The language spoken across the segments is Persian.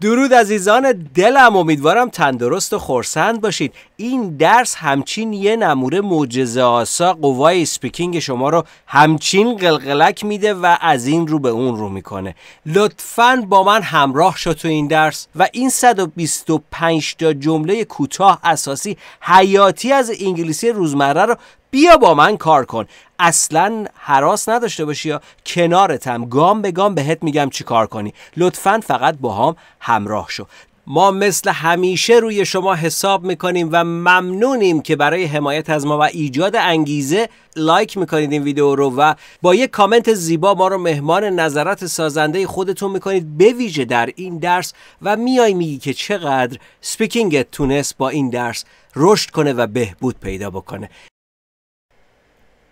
درود عزیزان دلم امیدوارم تندرست و خورسند باشید این درس همچین یه نموره معجزه آسا قوای اسپیکینگ شما رو همچین قلقلک میده و از این رو به اون رو میکنه لطفا با من همراه شد تو این درس و این 125 تا جمله کوتاه اساسی حیاتی از انگلیسی روزمره رو بیا با من کار کن اصلا حراس نداشته باشی یا کنارتم گام به گام بهت میگم چیکار کنی لطفا فقط با هم همراه شو ما مثل همیشه روی شما حساب میکنیم و ممنونیم که برای حمایت از ما و ایجاد انگیزه لایک میکنید این ویدیو رو و با یه کامنت زیبا ما رو مهمان نظرات سازنده خودتون میکنید به ویژه در این درس و میای میگی که چقدر سپیکینگت تونست با این درس رشد کنه و بهبود پیدا بکنه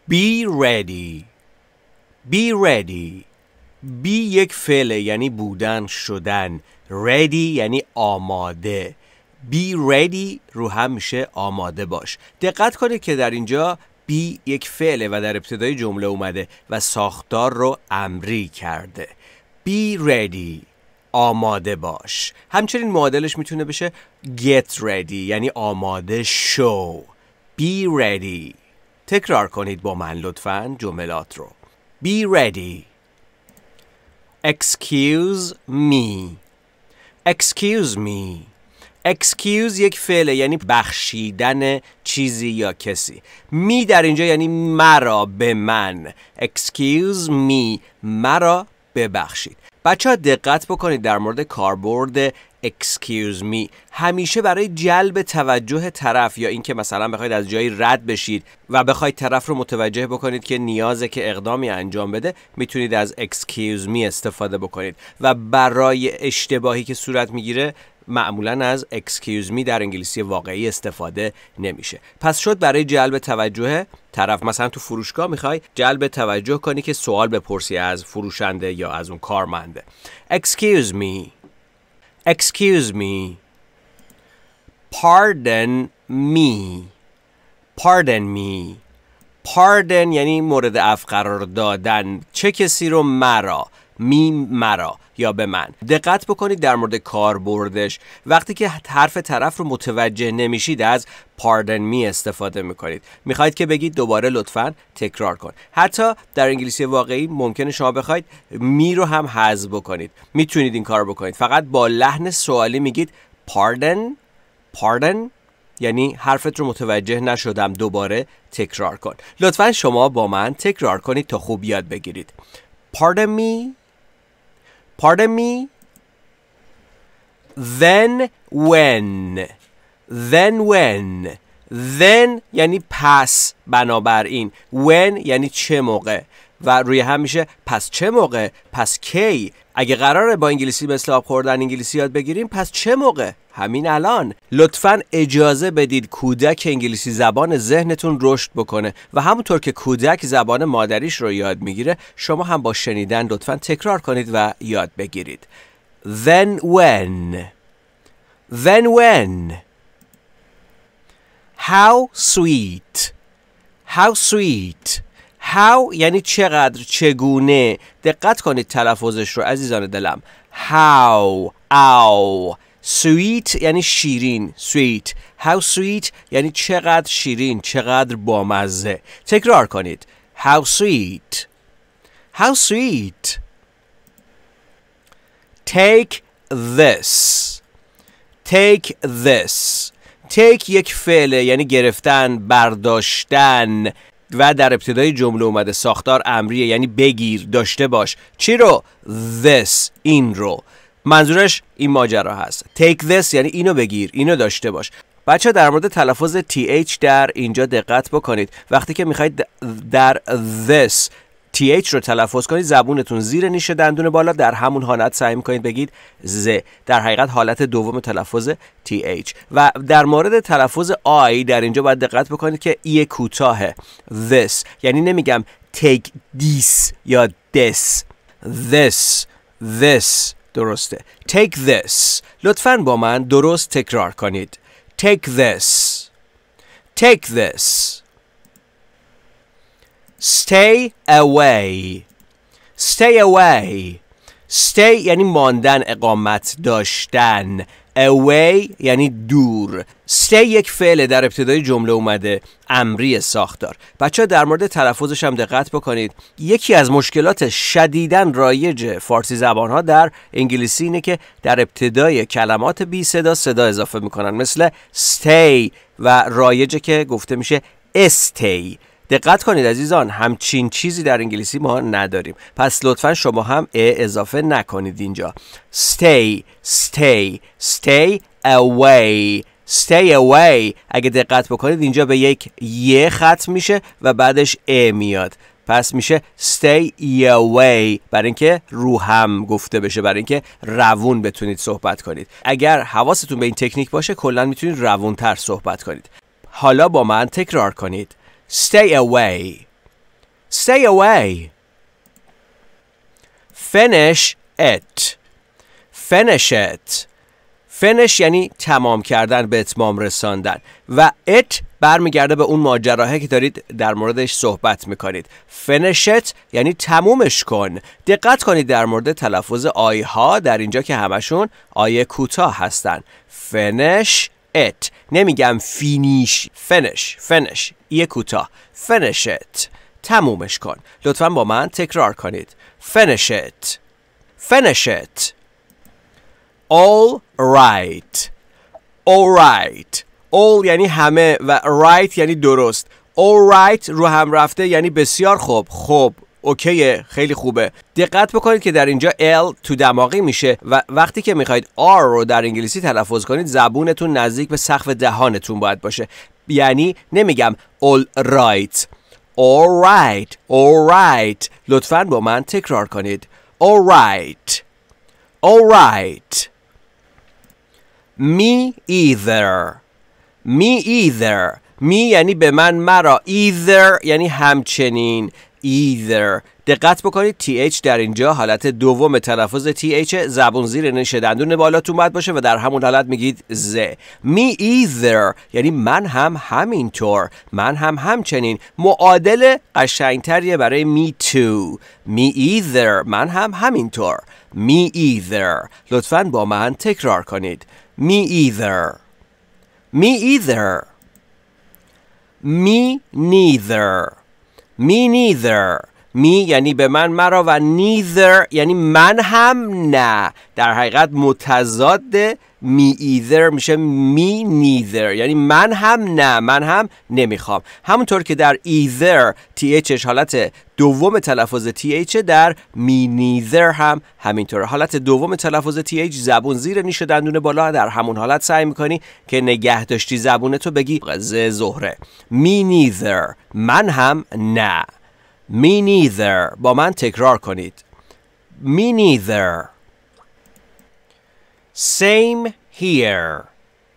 Be ready Be ready Be یک فعله یعنی بودن شدن Ready یعنی آماده Be ready رو هم میشه آماده باش دقت کنید که در اینجا بی یک فعله و در ابتدای جمله اومده و ساختار رو امری کرده Be ready آماده باش همچنین معادلش میتونه بشه Get ready یعنی آماده شو Be ready تکرار کنید با من لطفا جملات رو Be ready Excuse می Excuse me Excuse یک فعله یعنی بخشیدن چیزی یا کسی می در اینجا یعنی مرا به من Excuse می مرا ببخشید بچه ها دقت بکنید در مورد کاربرد excuse me همیشه برای جلب توجه طرف یا اینکه مثلا بخواید از جایی رد بشید و بخواید طرف رو متوجه بکنید که نیازه که اقدامی انجام بده میتونید از excuse me استفاده بکنید و برای اشتباهی که صورت میگیره معمولا از excuse me در انگلیسی واقعی استفاده نمیشه پس شد برای جلب توجه طرف مثلا تو فروشگاه میخوای جلب توجه کنی که سوال بپرسی از فروشنده یا از اون کارمنده excuse me Excuse me. Pardon me. Pardon me. Pardon یعنی مورد اف قرار دادن چه کسی رو مرا می مرا یا به من دقت بکنید در مورد کاربردش وقتی که حرف طرف رو متوجه نمیشید از pardon می استفاده میکنید میخواید که بگید دوباره لطفا تکرار کن حتی در انگلیسی واقعی ممکنه شما بخواید می رو هم حذف بکنید میتونید این کار بکنید فقط با لحن سوالی میگید pardon pardon یعنی حرفت رو متوجه نشدم دوباره تکرار کن لطفا شما با من تکرار کنید تا خوب یاد بگیرید pardon me Pardon me? Then when Then when Then یعنی پس بنابراین When یعنی چه موقع و روی هم میشه پس چه موقع پس کی اگه قراره با انگلیسی مثل آب خوردن انگلیسی یاد بگیریم پس چه موقع همین الان لطفا اجازه بدید کودک انگلیسی زبان ذهنتون رشد بکنه و همونطور که کودک زبان مادریش رو یاد میگیره شما هم با شنیدن لطفا تکرار کنید و یاد بگیرید then when then when how sweet how sweet how یعنی چقدر چگونه دقت کنید تلفظش رو عزیزان دلم how او sweet یعنی شیرین sweet how sweet یعنی چقدر شیرین چقدر بامزه تکرار کنید how sweet how sweet take this take this take یک فعله یعنی گرفتن برداشتن و در ابتدای جمله اومده ساختار امریه یعنی بگیر داشته باش چی رو this این رو منظورش این ماجرا هست take this یعنی اینو بگیر اینو داشته باش بچه در مورد تلفظ TH در اینجا دقت بکنید وقتی که میخواید در this TH رو تلفظ کنید زبونتون زیر نیشه دندون بالا در همون حالت سعی میکنید بگید ز در حقیقت حالت دوم تلفظ TH و در مورد تلفظ I در اینجا باید دقت بکنید که ای کوتاهه this یعنی نمیگم take this یا this this this درسته take this لطفا با من درست تکرار کنید take this take this stay away stay away stay یعنی ماندن اقامت داشتن away یعنی دور stay یک فعل در ابتدای جمله اومده امری ساختار بچه در مورد تلفظش هم دقت بکنید یکی از مشکلات شدیدن رایج فارسی زبان ها در انگلیسی اینه که در ابتدای کلمات بی صدا صدا اضافه میکنن مثل stay و رایجه که گفته میشه استی دقت کنید عزیزان همچین چیزی در انگلیسی ما نداریم پس لطفا شما هم ا اضافه نکنید اینجا stay stay stay away stay away اگه دقت بکنید اینجا به یک ی ختم میشه و بعدش ا میاد پس میشه stay away برای اینکه رو هم گفته بشه برای اینکه روون بتونید صحبت کنید اگر حواستون به این تکنیک باشه کلا میتونید تر صحبت کنید حالا با من تکرار کنید Stay away. Stay away. Finish it. Finish it. فنش یعنی تمام کردن به اتمام رساندن و ات برمیگرده به اون ماجراهایی که دارید در موردش صحبت میکنید it یعنی تمومش کن دقت کنید در مورد تلفظ آی ها در اینجا که همشون آیه کوتاه هستن finish it نمیگم فینیش فنش فنش یه کوتاه finish تمومش کن لطفا با من تکرار کنید finish it it all right all right all یعنی همه و right یعنی درست all right رو هم رفته یعنی بسیار خوب خوب اوکیه خیلی خوبه دقت بکنید که در اینجا L تو دماغی میشه و وقتی که میخواید R رو در انگلیسی تلفظ کنید زبونتون نزدیک به سقف دهانتون باید باشه یعنی نمیگم all right all right all right لطفا با من تکرار کنید all right all right me either me either می یعنی به من مرا either یعنی همچنین either دقت بکنید th در اینجا حالت دوم تلفظ th زبون زیر نش دندون بالاتون مد باشه و در همون حالت میگید ز می either یعنی من هم همینطور من هم همچنین معادل قشنگتریه برای می تو می either من هم همینطور می either لطفا با من تکرار کنید می either می either می neither. می neither می یعنی به من مرا و نیزر یعنی من هم نه در حقیقت متضاد می ایذر میشه می نیذر یعنی من هم نه من هم نمیخوام همونطور که در ایذر تی اچش حالت دوم تلفظ تی اچ در می نیذر هم همینطوره حالت دوم تلفظ تی زبون زیر نیش دندون بالا در همون حالت سعی میکنی که نگه داشتی زبون تو بگی ز زهره می من هم نه می با من تکرار کنید می نیذر Same here.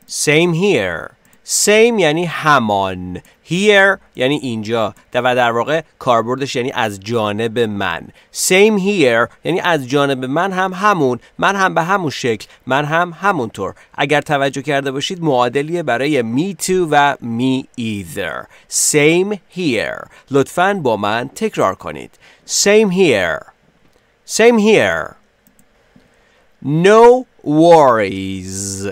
Same here. Same یعنی همان. Here یعنی اینجا و در واقع کاربردش یعنی از جانب من. Same here یعنی از جانب من هم همون. من هم به همون شکل. من هم همونطور. اگر توجه کرده باشید معادلیه برای me too و me either. Same here. لطفاً با من تکرار کنید. Same here. Same here. No worries.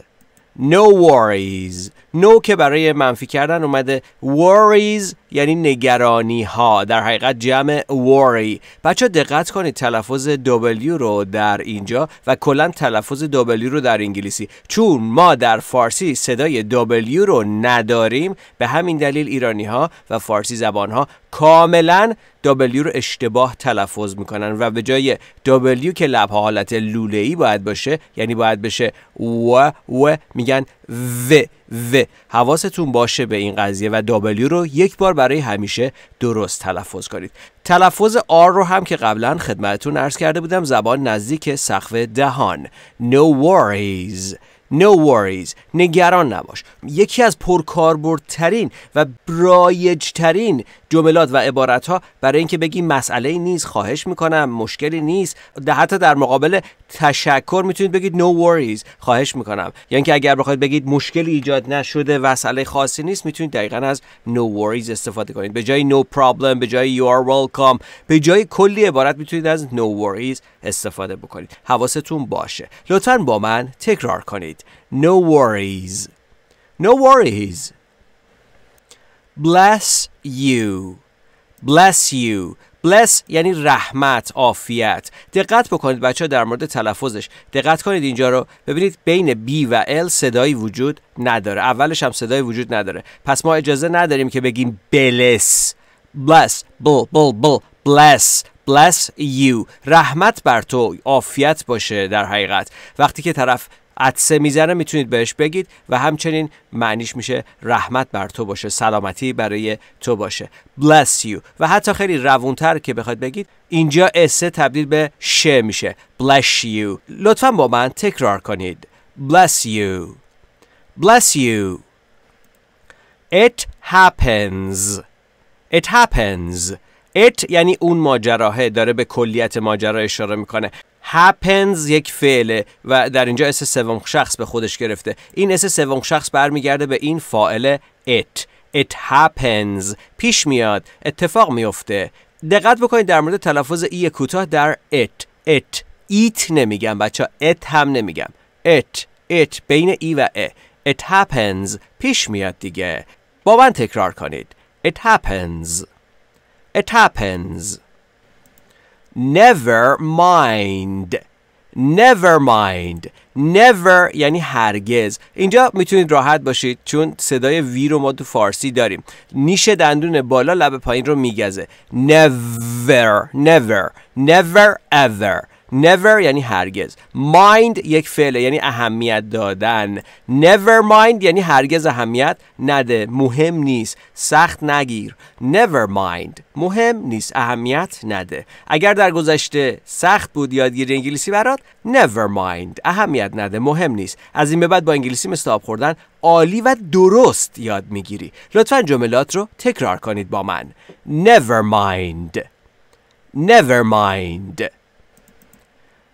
No worries. نو که برای منفی کردن اومده worries یعنی نگرانی ها در حقیقت جمع worry بچه دقت کنید تلفظ W رو در اینجا و کلا تلفظ W رو در انگلیسی چون ما در فارسی صدای W رو نداریم به همین دلیل ایرانی ها و فارسی زبان ها کاملا W رو اشتباه تلفظ میکنن و به جای W که لبها حالت لوله ای باید باشه یعنی باید بشه و و میگن و و حواستون باشه به این قضیه و دابلیو رو یک بار برای همیشه درست تلفظ کنید تلفظ آر رو هم که قبلا خدمتتون عرض کرده بودم زبان نزدیک سقف دهان No worries No worries نگران نباش یکی از پرکاربردترین و رایجترین جملات و ها برای اینکه بگی مسئله ای نیست خواهش میکنم مشکلی نیست حتی در مقابل تشکر میتونید بگید no worries خواهش میکنم یا یعنی اینکه اگر بخواید بگید مشکلی ایجاد نشده مسئله خاصی نیست میتونید دقیقا از no worries استفاده کنید به جای no problem به جای you are welcome به جای کلی عبارت میتونید از no worries استفاده بکنید حواستون باشه لطفا با من تکرار کنید No worries. No worries. Bless you. Bless you. Bless یعنی رحمت عافیت دقت بکنید بچه در مورد تلفظش دقت کنید اینجا رو ببینید بین B و L صدایی وجود نداره اولش هم صدایی وجود نداره پس ما اجازه نداریم که بگیم بلس bless بل بل بل bless bless you رحمت بر تو عافیت باشه در حقیقت وقتی که طرف عدسه میزنه میتونید بهش بگید و همچنین معنیش میشه رحمت بر تو باشه سلامتی برای تو باشه bless you و حتی خیلی روونتر که بخواید بگید اینجا اسه تبدیل به ش میشه bless you لطفا با من تکرار کنید bless you bless you it happens it happens it یعنی اون ماجراهه داره به کلیت ماجرا اشاره میکنه happens یک فعله و در اینجا اس سوم شخص به خودش گرفته این اس سوم شخص برمیگرده به این فاعل it it happens پیش میاد اتفاق میفته دقت بکنید در مورد تلفظ ای کوتاه در it it ایت نمیگم بچه ات هم نمیگم it it بین ای و ا ایت happens پیش میاد دیگه با من تکرار کنید it happens It happens. Never mind. Never mind. Never یعنی هرگز اینجا میتونید راحت باشید چون صدای وی رو ما تو فارسی داریم نیش دندون بالا لب پایین رو میگزه never never never ever never یعنی هرگز mind یک فعله یعنی اهمیت دادن never mind یعنی هرگز اهمیت نده مهم نیست سخت نگیر never mind مهم نیست اهمیت نده اگر در گذشته سخت بود یادگیری انگلیسی برات never mind اهمیت نده مهم نیست از این به بعد با انگلیسی مثل آب خوردن عالی و درست یاد میگیری لطفا جملات رو تکرار کنید با من never mind never mind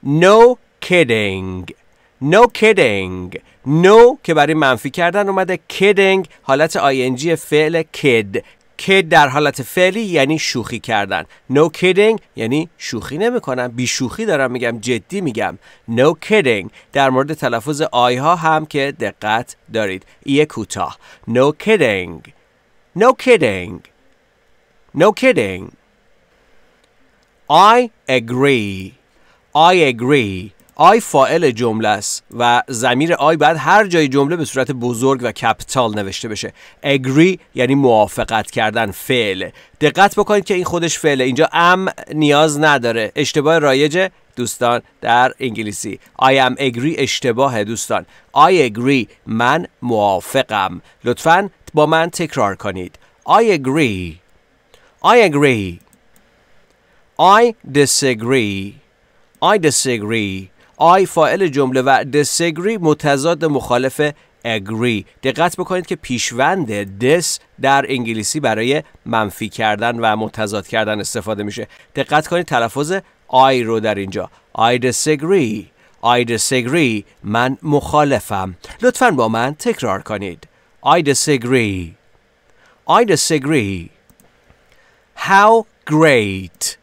No kidding No kidding نو که برای منفی کردن اومده kidding حالت آینجی فعل kid کد در حالت فعلی یعنی شوخی کردن No kidding یعنی شوخی نمیکنم بی شوخی دارم میگم جدی میگم No kidding در مورد تلفظ آی ها هم که دقت دارید یه کوتاه No kidding No kidding No kidding I agree I agree آی فائل جمله است و زمیر آی بعد هر جای جمله به صورت بزرگ و کپیتال نوشته بشه اگری یعنی موافقت کردن فعل دقت بکنید که این خودش فعله اینجا ام نیاز نداره اشتباه رایجه دوستان در انگلیسی I am agree اشتباه دوستان I agree من موافقم لطفا با من تکرار کنید I agree I agree I disagree I disagree I فاعل جمله و disagree متضاد مخالف agree دقت بکنید که پیشوند دس در انگلیسی برای منفی کردن و متضاد کردن استفاده میشه دقت کنید تلفظ I رو در اینجا I disagree I disagree من مخالفم لطفا با من تکرار کنید I disagree I disagree How great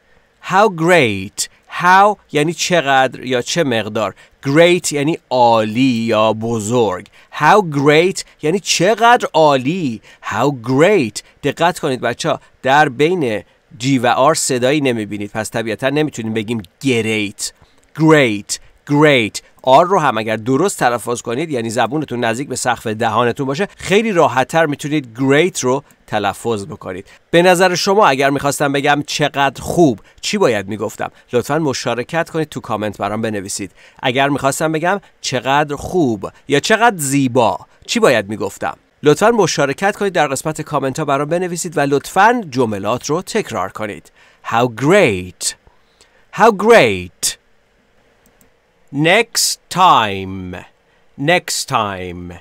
How great How یعنی چقدر یا چه مقدار Great یعنی عالی یا بزرگ How great یعنی چقدر عالی How great دقت کنید بچه در بین جی و آر صدایی نمیبینید پس طبیعتا نمیتونیم بگیم Great Great great آر رو هم اگر درست تلفظ کنید یعنی زبونتون نزدیک به سقف دهانتون باشه خیلی راحتتر میتونید great رو تلفظ بکنید به نظر شما اگر میخواستم بگم چقدر خوب چی باید میگفتم لطفا مشارکت کنید تو کامنت برام بنویسید اگر میخواستم بگم چقدر خوب یا چقدر زیبا چی باید میگفتم لطفا مشارکت کنید در قسمت کامنت ها برام بنویسید و لطفا جملات رو تکرار کنید How great How great next time next time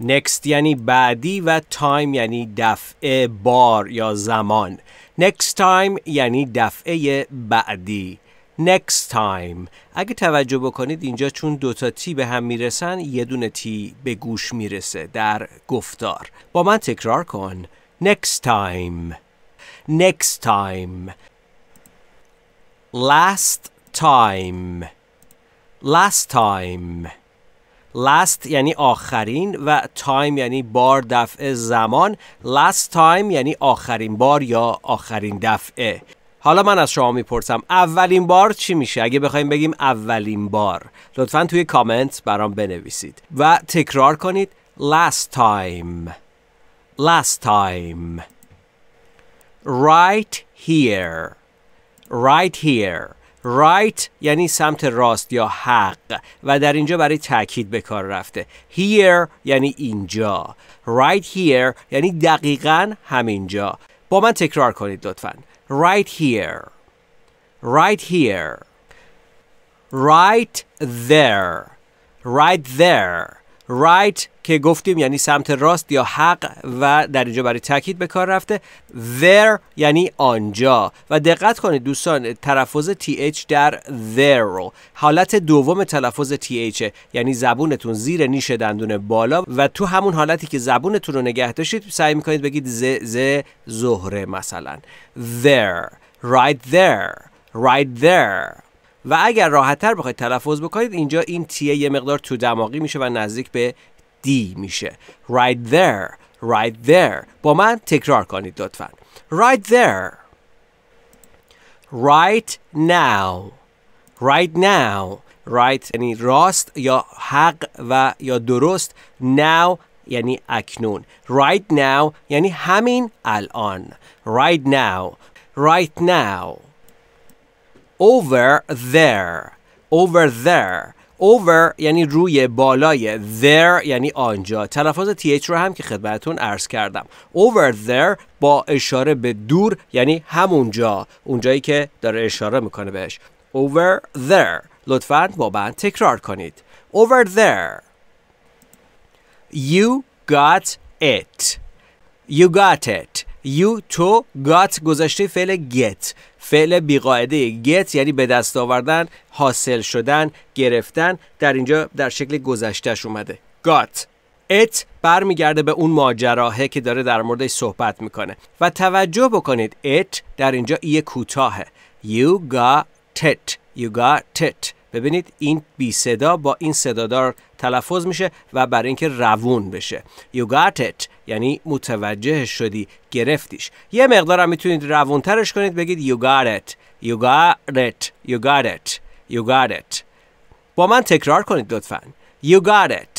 next یعنی بعدی و time یعنی دفعه بار یا زمان next time یعنی دفعه بعدی next time اگه توجه بکنید اینجا چون دوتا تی به هم میرسن یه دونه تی به گوش میرسه در گفتار با من تکرار کن next time next time last time last time last یعنی آخرین و time یعنی بار دفعه زمان last time یعنی آخرین بار یا آخرین دفعه حالا من از شما میپرسم اولین بار چی میشه اگه بخوایم بگیم اولین بار لطفا توی کامنت برام بنویسید و تکرار کنید last time last time right here right here right یعنی سمت راست یا حق و در اینجا برای تاکید به کار رفته here یعنی اینجا right here یعنی دقیقا همینجا با من تکرار کنید لطفا right here right here right there right there right که گفتیم یعنی سمت راست یا حق و در اینجا برای تاکید به کار رفته there یعنی آنجا و دقت کنید دوستان تلفظ th در there حالت دوم تلفظ th یعنی زبونتون زیر نیش دندون بالا و تو همون حالتی که زبونتون رو نگه داشتید سعی میکنید بگید ز ز زهره مثلا there right there right there و اگر راحت تر بخواید تلفظ بکنید اینجا این تیه یه مقدار تو دماغی میشه و نزدیک به دی میشه right there right there با من تکرار کنید لطفا right there right now right now right یعنی راست یا حق و یا درست now یعنی اکنون right now یعنی همین الان right now right now over there over there over یعنی روی بالای there یعنی آنجا تلفظ th رو هم که خدمتون عرض کردم over there با اشاره به دور یعنی همونجا اونجایی که داره اشاره میکنه بهش over there لطفا با من تکرار کنید over there you got it you got it you to got گذشته فعل get فعل بیقاعده گت یعنی به دست آوردن حاصل شدن گرفتن در اینجا در شکل گذشتهش اومده گات ات برمیگرده به اون ماجراهه که داره در موردش صحبت میکنه و توجه بکنید ات در اینجا یه کوتاهه you got it you got it ببینید این بی صدا با این صدادار تلفظ میشه و برای اینکه روون بشه you got it یعنی متوجه شدی گرفتیش یه مقدار هم میتونید روونترش کنید بگید you got it you got it you got it با من تکرار کنید لطفا you got it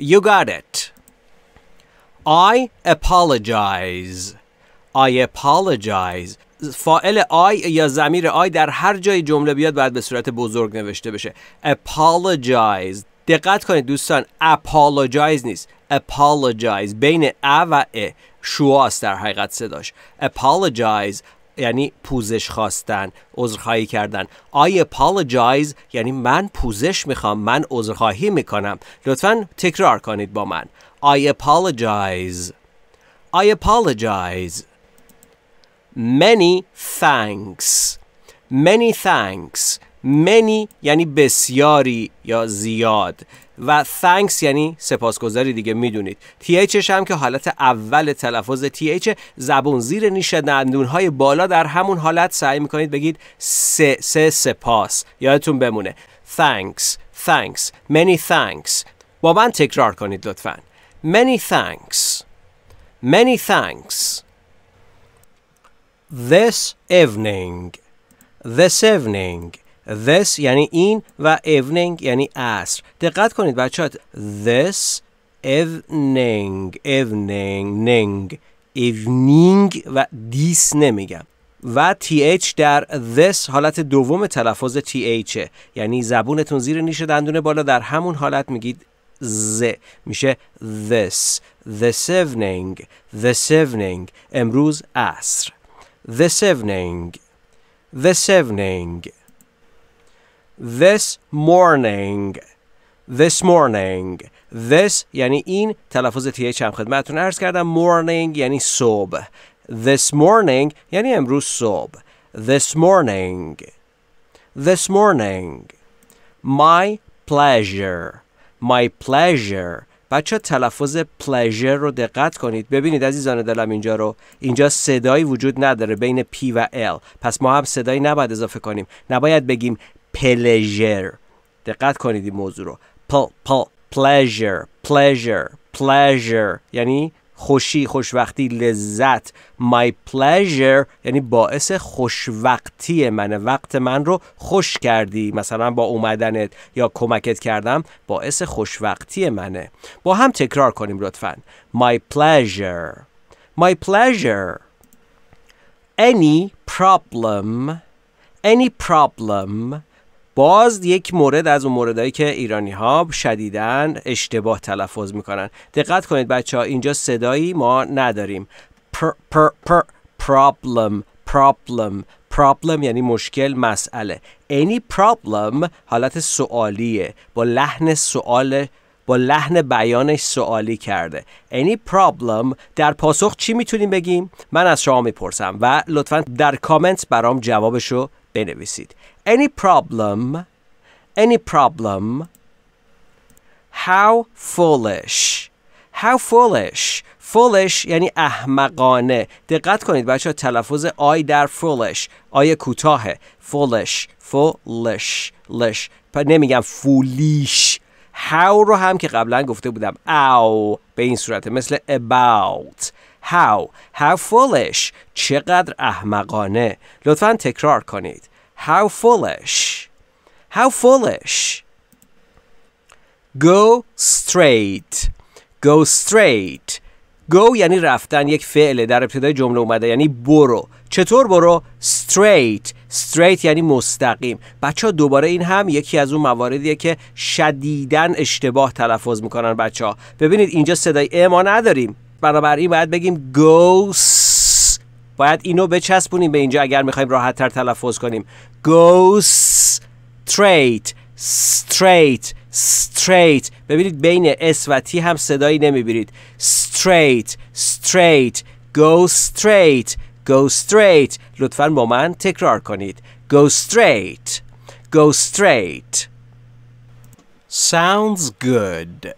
you got it I apologize I apologize فائل آی یا زمیر آی در هر جای جمله بیاد باید به صورت بزرگ نوشته بشه apologize دقت کنید دوستان apologize نیست apologize بین ا و ا شواست در حقیقت صداش apologize یعنی پوزش خواستن عذرخواهی کردن I apologize یعنی من پوزش میخوام من عذرخواهی میکنم لطفا تکرار کنید با من I apologize I apologize Many thanks Many thanks Many یعنی بسیاری یا زیاد و thanks یعنی سپاسگزاری دیگه میدونید THش هم که حالت اول تلفظ TH زبون زیر نیش دندونهای بالا در همون حالت سعی میکنید بگید س س سپاس یادتون بمونه thanks thanks many thanks با من تکرار کنید لطفا many thanks many thanks this evening this evening This یعنی این و evening یعنی عصر دقت کنید بچه This evening evening ning evening و this نمیگم و th در this حالت دوم تلفظ th یعنی زبونتون زیر نیشه دندونه بالا در همون حالت میگید ز میشه this this evening this evening امروز عصر this evening this evening this morning this morning this یعنی این تلفظ تی هم خدمتتون ارز کردم morning یعنی صبح this morning یعنی امروز صبح this morning this morning my pleasure my pleasure بچه تلفظ pleasure رو دقت کنید ببینید عزیزان دلم اینجا رو اینجا صدایی وجود نداره بین پی و ال پس ما هم صدایی نباید اضافه کنیم نباید بگیم پلژر دقت کنید این موضوع رو پل پل پلژر پلژر پلژر یعنی خوشی خوشوقتی لذت my pleasure یعنی باعث خوشوقتی منه وقت من رو خوش کردی مثلا با اومدنت یا کمکت کردم باعث خوشوقتی منه با هم تکرار کنیم لطفا my pleasure my pleasure any problem any problem باز یک مورد از اون موردهایی که ایرانی ها شدیدن اشتباه تلفظ میکنن دقت کنید بچه ها اینجا صدایی ما نداریم پر پر پر پرابلم پرابلم پرابلم یعنی مشکل مسئله اینی پرابلم حالت سوالیه با لحن سوال با لحن بیانش سوالی کرده اینی پرابلم در پاسخ چی میتونیم بگیم من از شما میپرسم و لطفا در کامنت برام جوابشو بنویسید any problem, any problem. How foolish. How foolish. Foolish یعنی احمقانه. دقت کنید بچه تلفظ آی در foolish. آی کوتاهه. Foolish. Foolish. Lish. نمیگم فولیش. How رو هم که قبلا گفته بودم. او به این صورت. مثل about. How. How foolish. چقدر احمقانه. لطفا تکرار کنید. How foolish. How foolish. Go straight. Go straight. Go یعنی رفتن یک فعله در ابتدای جمله اومده یعنی برو چطور برو straight straight یعنی مستقیم بچه ها دوباره این هم یکی از اون مواردیه که شدیدن اشتباه تلفظ میکنن بچه ها ببینید اینجا صدای ما نداریم بنابراین باید بگیم go straight باید اینو بچسبونیم به اینجا اگر میخوایم راحت تر تلفظ کنیم go straight straight straight ببینید بین اس و تی هم صدایی نمیبینید straight straight go straight go straight لطفا با من تکرار کنید go straight go straight sounds good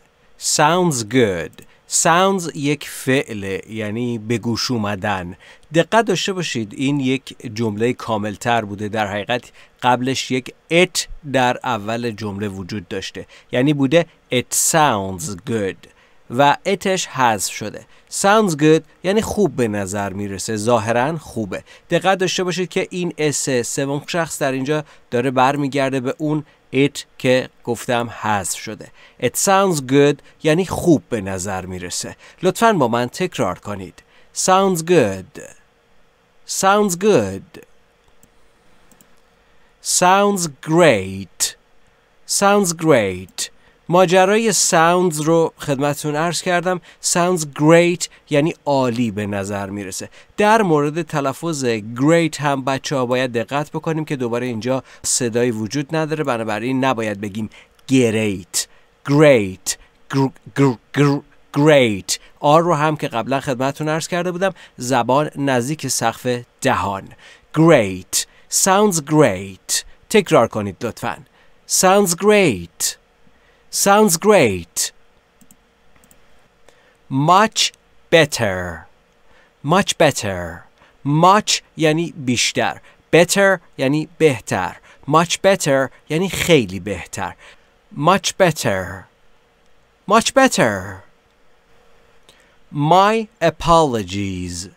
sounds good sounds یک فعل یعنی به گوش اومدن دقت داشته باشید این یک جمله تر بوده در حقیقت قبلش یک it در اول جمله وجود داشته یعنی بوده it sounds good و اتش حذف شده sounds good یعنی خوب به نظر میرسه ظاهرا خوبه دقت داشته باشید که این اس سوم شخص در اینجا داره برمیگرده به اون it که گفتم حذف شده it sounds good یعنی خوب به نظر میرسه لطفا با من تکرار کنید sounds good sounds good sounds great sounds great ماجرای ساوندز رو خدمتون عرض کردم ساوندز گریت یعنی عالی به نظر میرسه در مورد تلفظ گریت هم بچه ها باید دقت بکنیم که دوباره اینجا صدایی وجود نداره بنابراین نباید بگیم گریت گریت گریت آر رو هم که قبلا خدمتون عرض کرده بودم زبان نزدیک سقف دهان گریت ساوندز گریت. تکرار کنید لطفا ساوندز گریت Sounds great. Much better. Much better. Much یعنی بیشتر. Better یعنی بهتر. Much better یعنی خیلی بهتر. Much better. Much better. My apologies.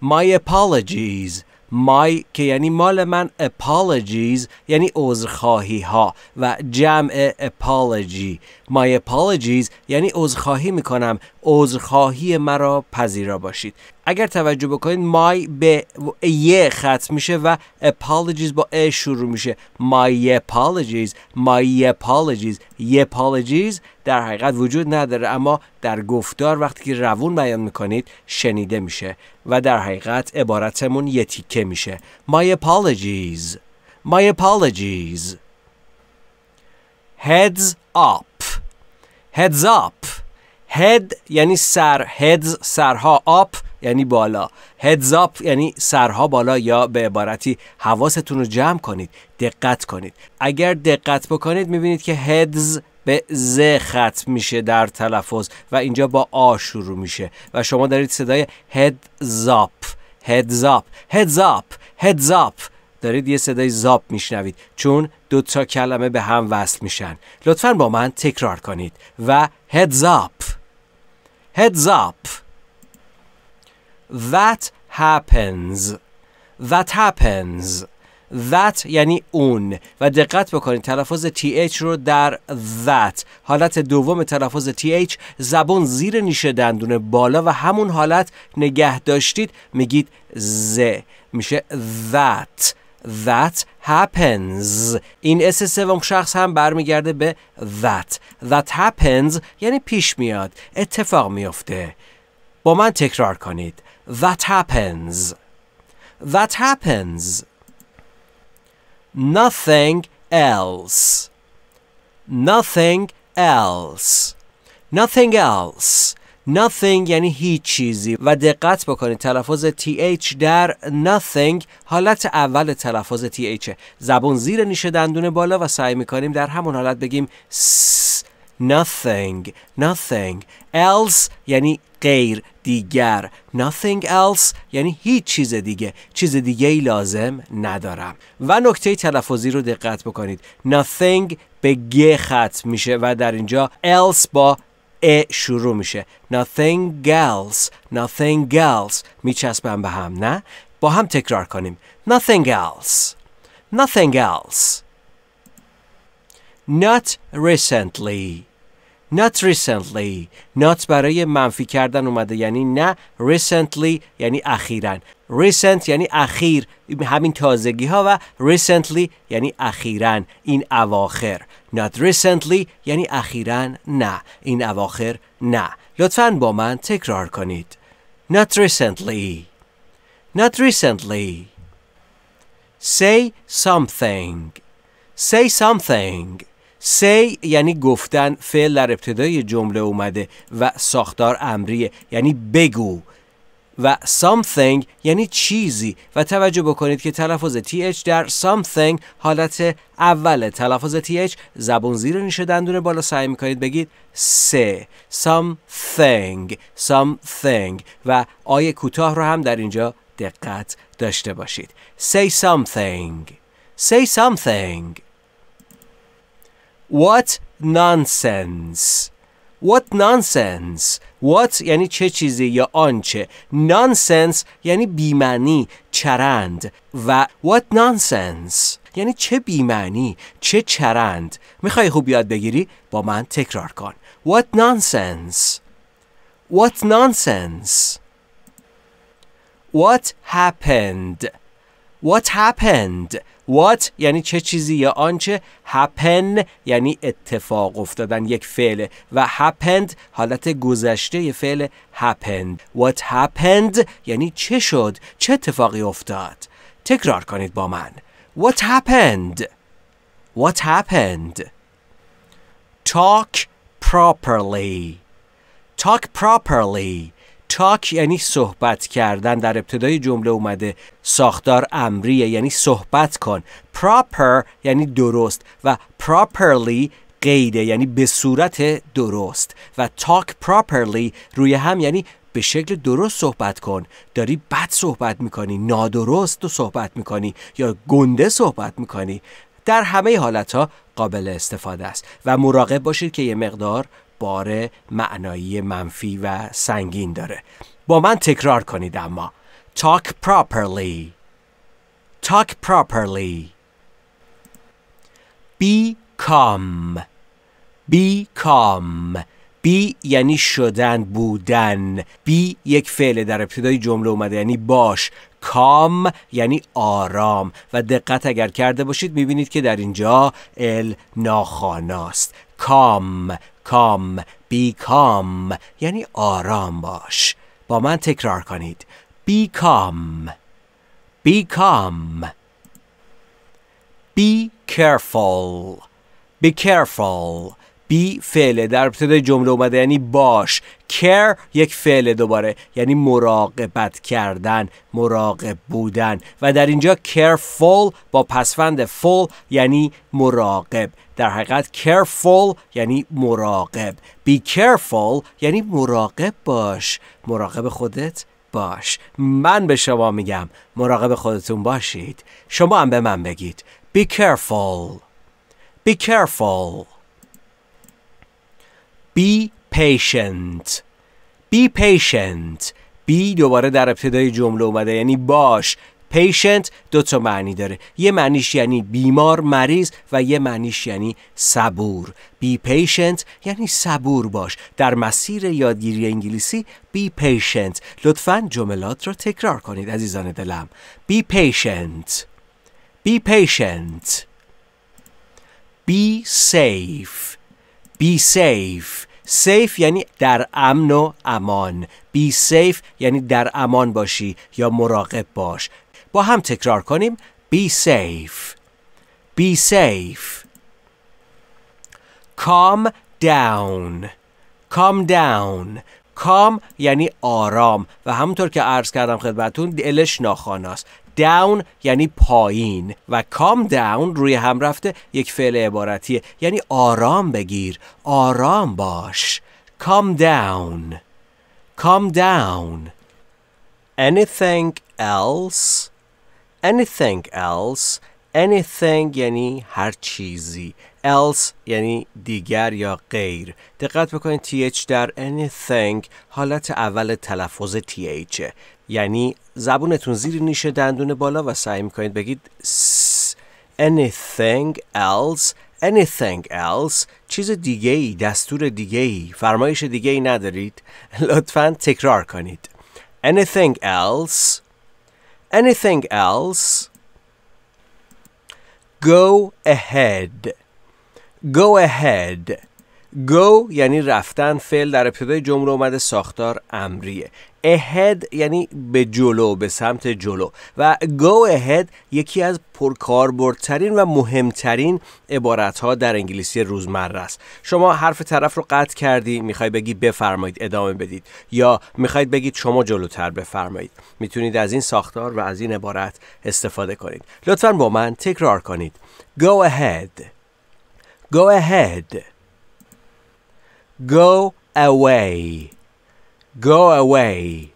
My apologies مای که یعنی مال من apologies یعنی عذرخواهی ها و جمع apology my apologies یعنی عذرخواهی میکنم عذرخواهی مرا پذیرا باشید اگر توجه بکنید مای به یه ختم میشه و apologies با ا شروع میشه مای apologies مای apologies apologies در حقیقت وجود نداره اما در گفتار وقتی که روون بیان میکنید شنیده میشه و در حقیقت عبارتمون یه تیکه میشه مای apologies مای apologies heads up heads up head یعنی سر heads سرها up یعنی بالا هدز اپ یعنی سرها بالا یا به عبارتی حواستون رو جمع کنید دقت کنید اگر دقت بکنید میبینید که هدز به ز ختم میشه در تلفظ و اینجا با آ شروع میشه و شما دارید صدای هد زاپ هدز اپ هدز اپ دارید یه صدای زاپ میشنوید چون دو تا کلمه به هم وصل میشن لطفا با من تکرار کنید و هدز اپ اپ That happens That happens That یعنی اون و دقت بکنید تلفظ TH رو در that حالت دوم تلفظ TH زبان زیر نیشه دندون بالا و همون حالت نگه داشتید میگید ز میشه that That happens این اس سوم شخص هم برمیگرده به that That happens یعنی پیش میاد اتفاق میفته با من تکرار کنید That happens. That happens. Nothing else. Nothing else. Nothing else. Nothing یعنی هیچ چیزی و دقت بکنید تلفظ TH در nothing حالت اول تلفظ TH زبون زیر نیش دندون بالا و سعی میکنیم در همون حالت بگیم س nothing nothing else یعنی غیر دیگر nothing else یعنی هیچ چیز دیگه چیز دیگه ای لازم ندارم و نکته تلفظی رو دقت بکنید nothing به گ ختم میشه و در اینجا else با ا e شروع میشه nothing else nothing else میچسبن به هم نه با هم تکرار کنیم nothing else nothing else not recently not recently not برای منفی کردن اومده یعنی نه recently یعنی اخیرا recent یعنی اخیر همین تازگی ها و recently یعنی اخیرا این اواخر not recently یعنی اخیرا نه این اواخر نه لطفا با من تکرار کنید not recently not recently say something say something سی یعنی گفتن فعل در ابتدای جمله اومده و ساختار امریه یعنی بگو و something یعنی چیزی و توجه بکنید که تلفظ اچ در something حالت اول تلفظ اچ زبون زیر نیشه دندون بالا سعی میکنید بگید سه something something و آیه کوتاه رو هم در اینجا دقت داشته باشید say something say something what nonsense what nonsense what یعنی چه چیزی یا آنچه nonsense یعنی بیمانی چرند و what nonsense یعنی چه بیمانی چه چرند میخوای خوب یاد بگیری با من تکرار کن what nonsense what nonsense what happened What happened What یعنی چه چیزی یا آنچه happen یعنی اتفاق افتادن یک فعل و happened حالت گذشته فعل happened What happened یعنی چه شد چه اتفاقی افتاد تکرار کنید با من What happened What happened Talk properly Talk properly تاک یعنی صحبت کردن در ابتدای جمله اومده ساختار امریه یعنی صحبت کن proper یعنی درست و پراپرلی قیده یعنی به صورت درست و تاک properly روی هم یعنی به شکل درست صحبت کن داری بد صحبت میکنی نادرست صحبت میکنی یا گنده صحبت میکنی در همه ها قابل استفاده است و مراقب باشید که یه مقدار بار معنایی منفی و سنگین داره با من تکرار کنید اما talk properly talk properly be calm be calm بی یعنی شدن بودن بی یک فعل در ابتدای جمله اومده یعنی باش کام یعنی آرام و دقت اگر کرده باشید میبینید که در اینجا ال ناخاناست کام calm be calm Yani آرام باش با من تکرار be calm be calm be careful be careful بی فعله در ابتدای جمله اومده یعنی باش care یک فعل دوباره یعنی مراقبت کردن مراقب بودن و در اینجا careful با پسفند full یعنی مراقب در حقیقت careful یعنی مراقب be careful یعنی مراقب باش مراقب خودت باش من به شما میگم مراقب خودتون باشید شما هم به من بگید be careful be careful Be patient. Be patient. بی دوباره در ابتدای جمله اومده یعنی باش. patient دو تا معنی داره. یه معنیش یعنی بیمار، مریض و یه معنیش یعنی صبور. بی patient یعنی صبور باش. در مسیر یادگیری انگلیسی بی patient. لطفا جملات را تکرار کنید عزیزان دلم. بی patient. بی patient. Be safe. Be safe. سیف یعنی در امن و امان بی سیف یعنی در امان باشی یا مراقب باش با هم تکرار کنیم بی سیف بی سیف کام داون کام داون کام یعنی آرام و همونطور که عرض کردم خدمتون دلش ناخواناست down یعنی پایین و کام down روی هم رفته یک فعل عبارتیه یعنی آرام بگیر آرام باش کام down کام down anything else anything else anything یعنی هر چیزی else یعنی دیگر یا غیر دقت بکنید th در anything حالت اول تلفظ th یعنی زبونتون زیر نیشه دندون بالا و سعی میکنید بگید anything else anything else چیز دیگه ای دستور دیگه ای فرمایش دیگه ای ندارید لطفا تکرار کنید anything else anything else go ahead go ahead go یعنی رفتن فعل در ابتدای جمله اومده ساختار امریه ahead یعنی به جلو به سمت جلو و go ahead یکی از پرکاربردترین و مهمترین عبارت ها در انگلیسی روزمره است شما حرف طرف رو قطع کردی میخوای بگی بفرمایید ادامه بدید یا میخواید بگید شما جلوتر بفرمایید میتونید از این ساختار و از این عبارت استفاده کنید لطفا با من تکرار کنید go ahead go ahead go away Go away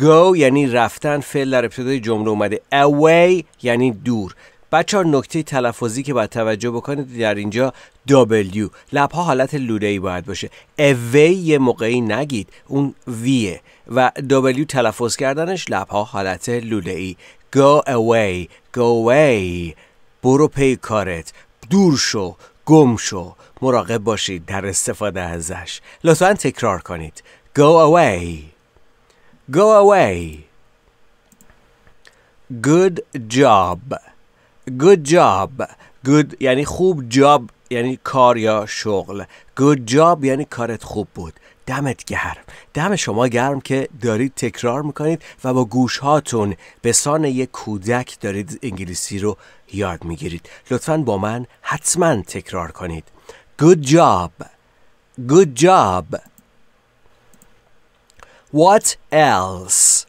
Go یعنی رفتن فعل در ابتدای جمله اومده Away یعنی دور بچه ها نکته تلفظی که باید توجه بکنید در اینجا W لبها حالت لوده ای باید باشه away یه موقعی نگید اون ویه و W تلفظ کردنش لبها حالت لوله ای Go away Go away برو پی کارت دور شو گم شو مراقب باشید در استفاده ازش لطفا تکرار کنید Go away. Go away. Good job. Good job. Good یعنی خوب job یعنی کار یا شغل. Good job یعنی کارت خوب بود. دمت گرم دم شما گرم که دارید تکرار میکنید و با گوش هاتون به سان یک کودک دارید انگلیسی رو یاد میگیرید لطفا با من حتما تکرار کنید Good job Good job What else?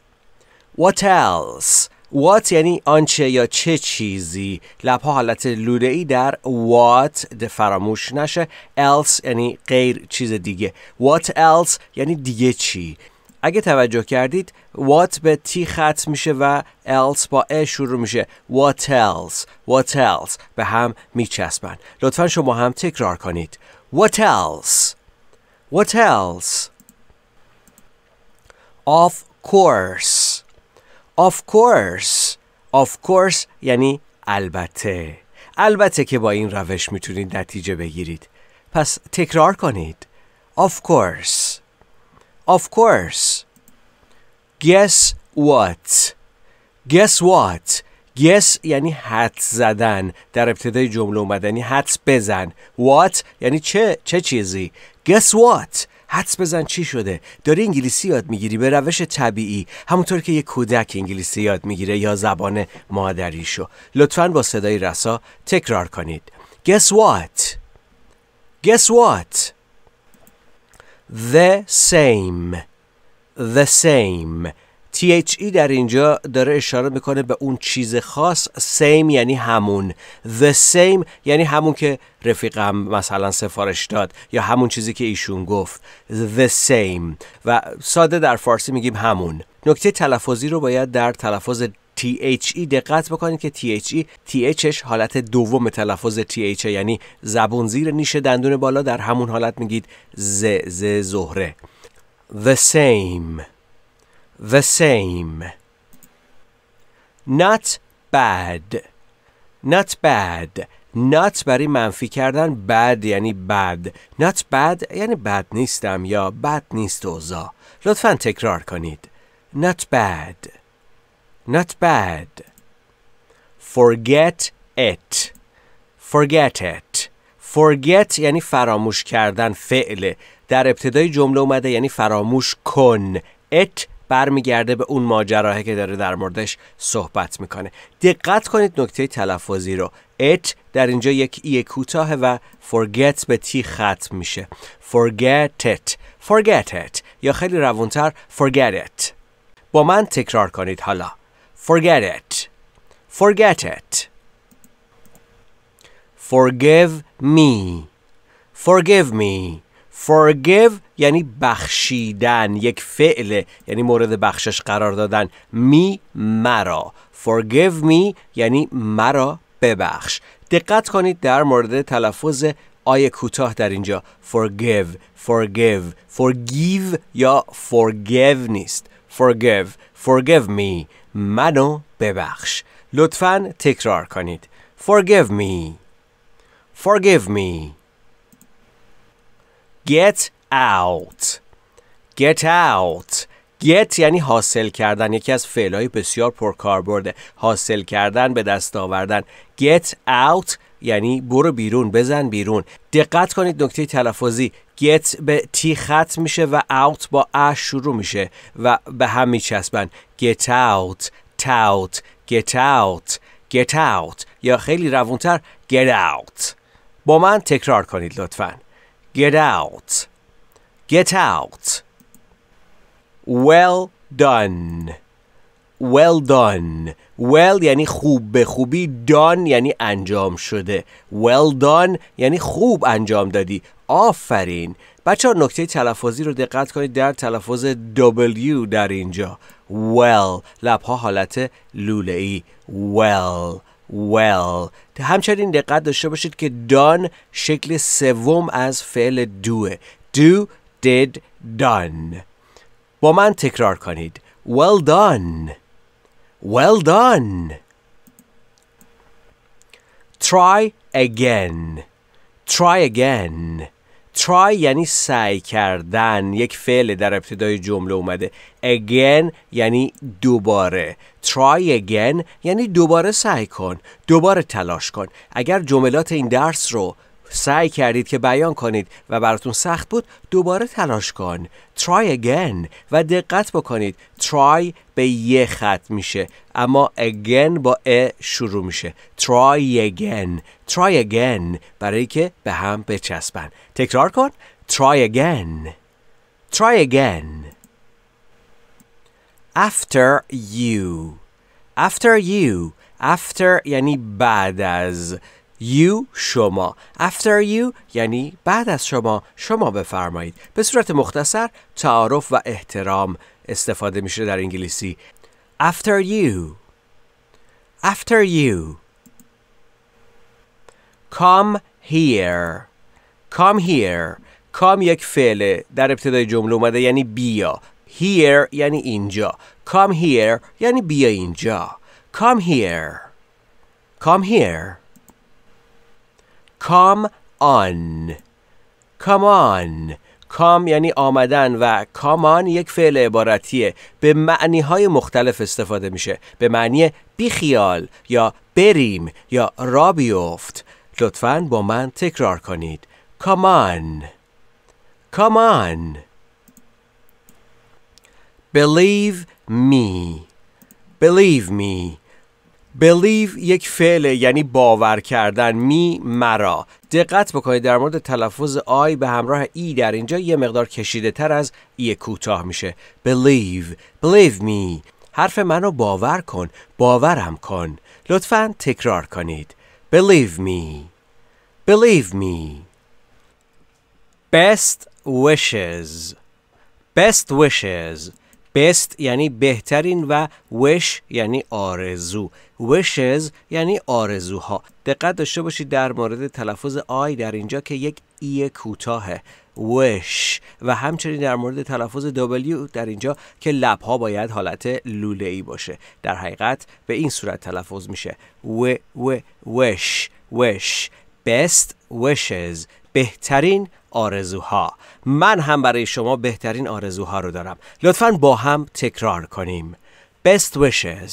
What else? What یعنی آنچه یا چه چیزی لبها حالت لوله ای در what فراموش نشه else یعنی غیر چیز دیگه what else یعنی دیگه چی اگه توجه کردید what به تی ختم میشه و else با ا شروع میشه what else what else به هم میچسبن لطفا شما هم تکرار کنید what else what else of course of course of course یعنی البته البته که با این روش میتونید نتیجه بگیرید پس تکرار کنید of course of course guess what guess what guess یعنی حد زدن در ابتدای جمله اومدنی حد بزن what یعنی چه چه چیزی guess what حدس بزن چی شده داری انگلیسی یاد میگیری به روش طبیعی همونطور که یه کودک انگلیسی یاد میگیره یا زبان مادریشو لطفا با صدای رسا تکرار کنید Guess what? Guess what? The same The same THE در اینجا داره اشاره میکنه به اون چیز خاص سیم یعنی همون The same یعنی همون که رفیقم مثلا سفارش داد یا همون چیزی که ایشون گفت The same و ساده در فارسی میگیم همون نکته تلفظی رو باید در تلفظ THE دقت بکنید که THE THش حالت دوم تلفظ TH e، یعنی زبون زیر نیش دندون بالا در همون حالت میگید ز ز زهره The same the same. Not bad. Not bad. Not برای منفی کردن bad یعنی بد. Not bad یعنی بد نیستم یا بد نیست اوزا لطفا تکرار کنید. Not bad. Not bad. Forget it. Forget it. Forget یعنی فراموش کردن فعله. در ابتدای جمله اومده یعنی فراموش کن. It برمیگرده به اون ماجراه که داره در موردش صحبت میکنه دقت کنید نکته تلفظی رو it در اینجا یک ای کوتاه و forget به تی ختم میشه forget it forget it یا خیلی روونتر forget it با من تکرار کنید حالا forget it forget it forgive me forgive me forgive یعنی بخشیدن یک فعل یعنی مورد بخشش قرار دادن می مرا forgive me یعنی مرا ببخش دقت کنید در مورد تلفظ آیه کوتاه در اینجا forgive forgive forgive یا forgive نیست forgive forgive me منو ببخش لطفا تکرار کنید forgive me forgive me get out get out get یعنی حاصل کردن یکی از فعلهای بسیار پرکاربرده حاصل کردن به دست آوردن get out یعنی برو بیرون بزن بیرون دقت کنید نکته تلفظی get به تی خط میشه و out با ا شروع میشه و به هم میچسبن get out tout get out get out یا خیلی روونتر get out با من تکرار کنید لطفاً Get out. Get out. Well done. Well done. Well یعنی خوب به خوبی done یعنی انجام شده. Well done یعنی خوب انجام دادی. آفرین. بچه ها نکته تلفظی رو دقت کنید در تلفظ W در اینجا. Well لبها حالت لوله ای. Well well همچنین دقت داشته باشید که دان شکل سوم از فعل دوه دو did done با من تکرار کنید well done well done try again try again try یعنی سعی کردن یک فعل در ابتدای جمله اومده again یعنی دوباره try again یعنی دوباره سعی کن دوباره تلاش کن اگر جملات این درس رو سعی کردید که بیان کنید و براتون سخت بود دوباره تلاش کن try again و دقت بکنید try به یه خط میشه اما again با ا شروع میشه try again try again برای که به هم بچسبن تکرار کن try again try again after you after you after یعنی بعد از You شما After you یعنی بعد از شما شما بفرمایید به صورت مختصر تعارف و احترام استفاده میشه در انگلیسی After you After you Come here Come here Come یک فعله در ابتدای جمله اومده یعنی بیا Here یعنی اینجا Come here یعنی بیا اینجا Come here Come here come on come on کام یعنی آمدن و کامان یک فعل عبارتیه به معنی های مختلف استفاده میشه به معنی بیخیال یا بریم یا را بیفت لطفا با من تکرار کنید کامان کامان believe me believe me believe یک فعل یعنی باور کردن می مرا دقت بکنید در مورد تلفظ آی به همراه ای در اینجا یه مقدار کشیده تر از ای کوتاه میشه believe believe me حرف منو باور کن باورم کن لطفا تکرار کنید believe me believe me best wishes best wishes best یعنی بهترین و wish یعنی آرزو wishes یعنی آرزوها دقت داشته باشید در مورد تلفظ آی در اینجا که یک ای کوتاهه wish و همچنین در مورد تلفظ W در اینجا که لبها باید حالت لوله ای باشه در حقیقت به این صورت تلفظ میشه و و wish wish best wishes بهترین آرزوها من هم برای شما بهترین آرزوها رو دارم لطفا با هم تکرار کنیم best wishes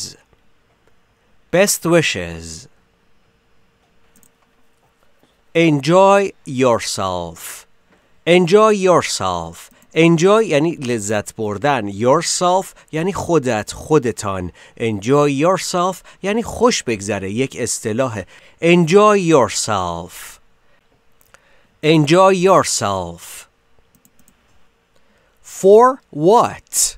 best wishes enjoy yourself enjoy yourself enjoy یعنی لذت بردن yourself یعنی خودت خودتان enjoy yourself یعنی خوش بگذره یک اصطلاحه enjoy yourself Enjoy yourself. For what?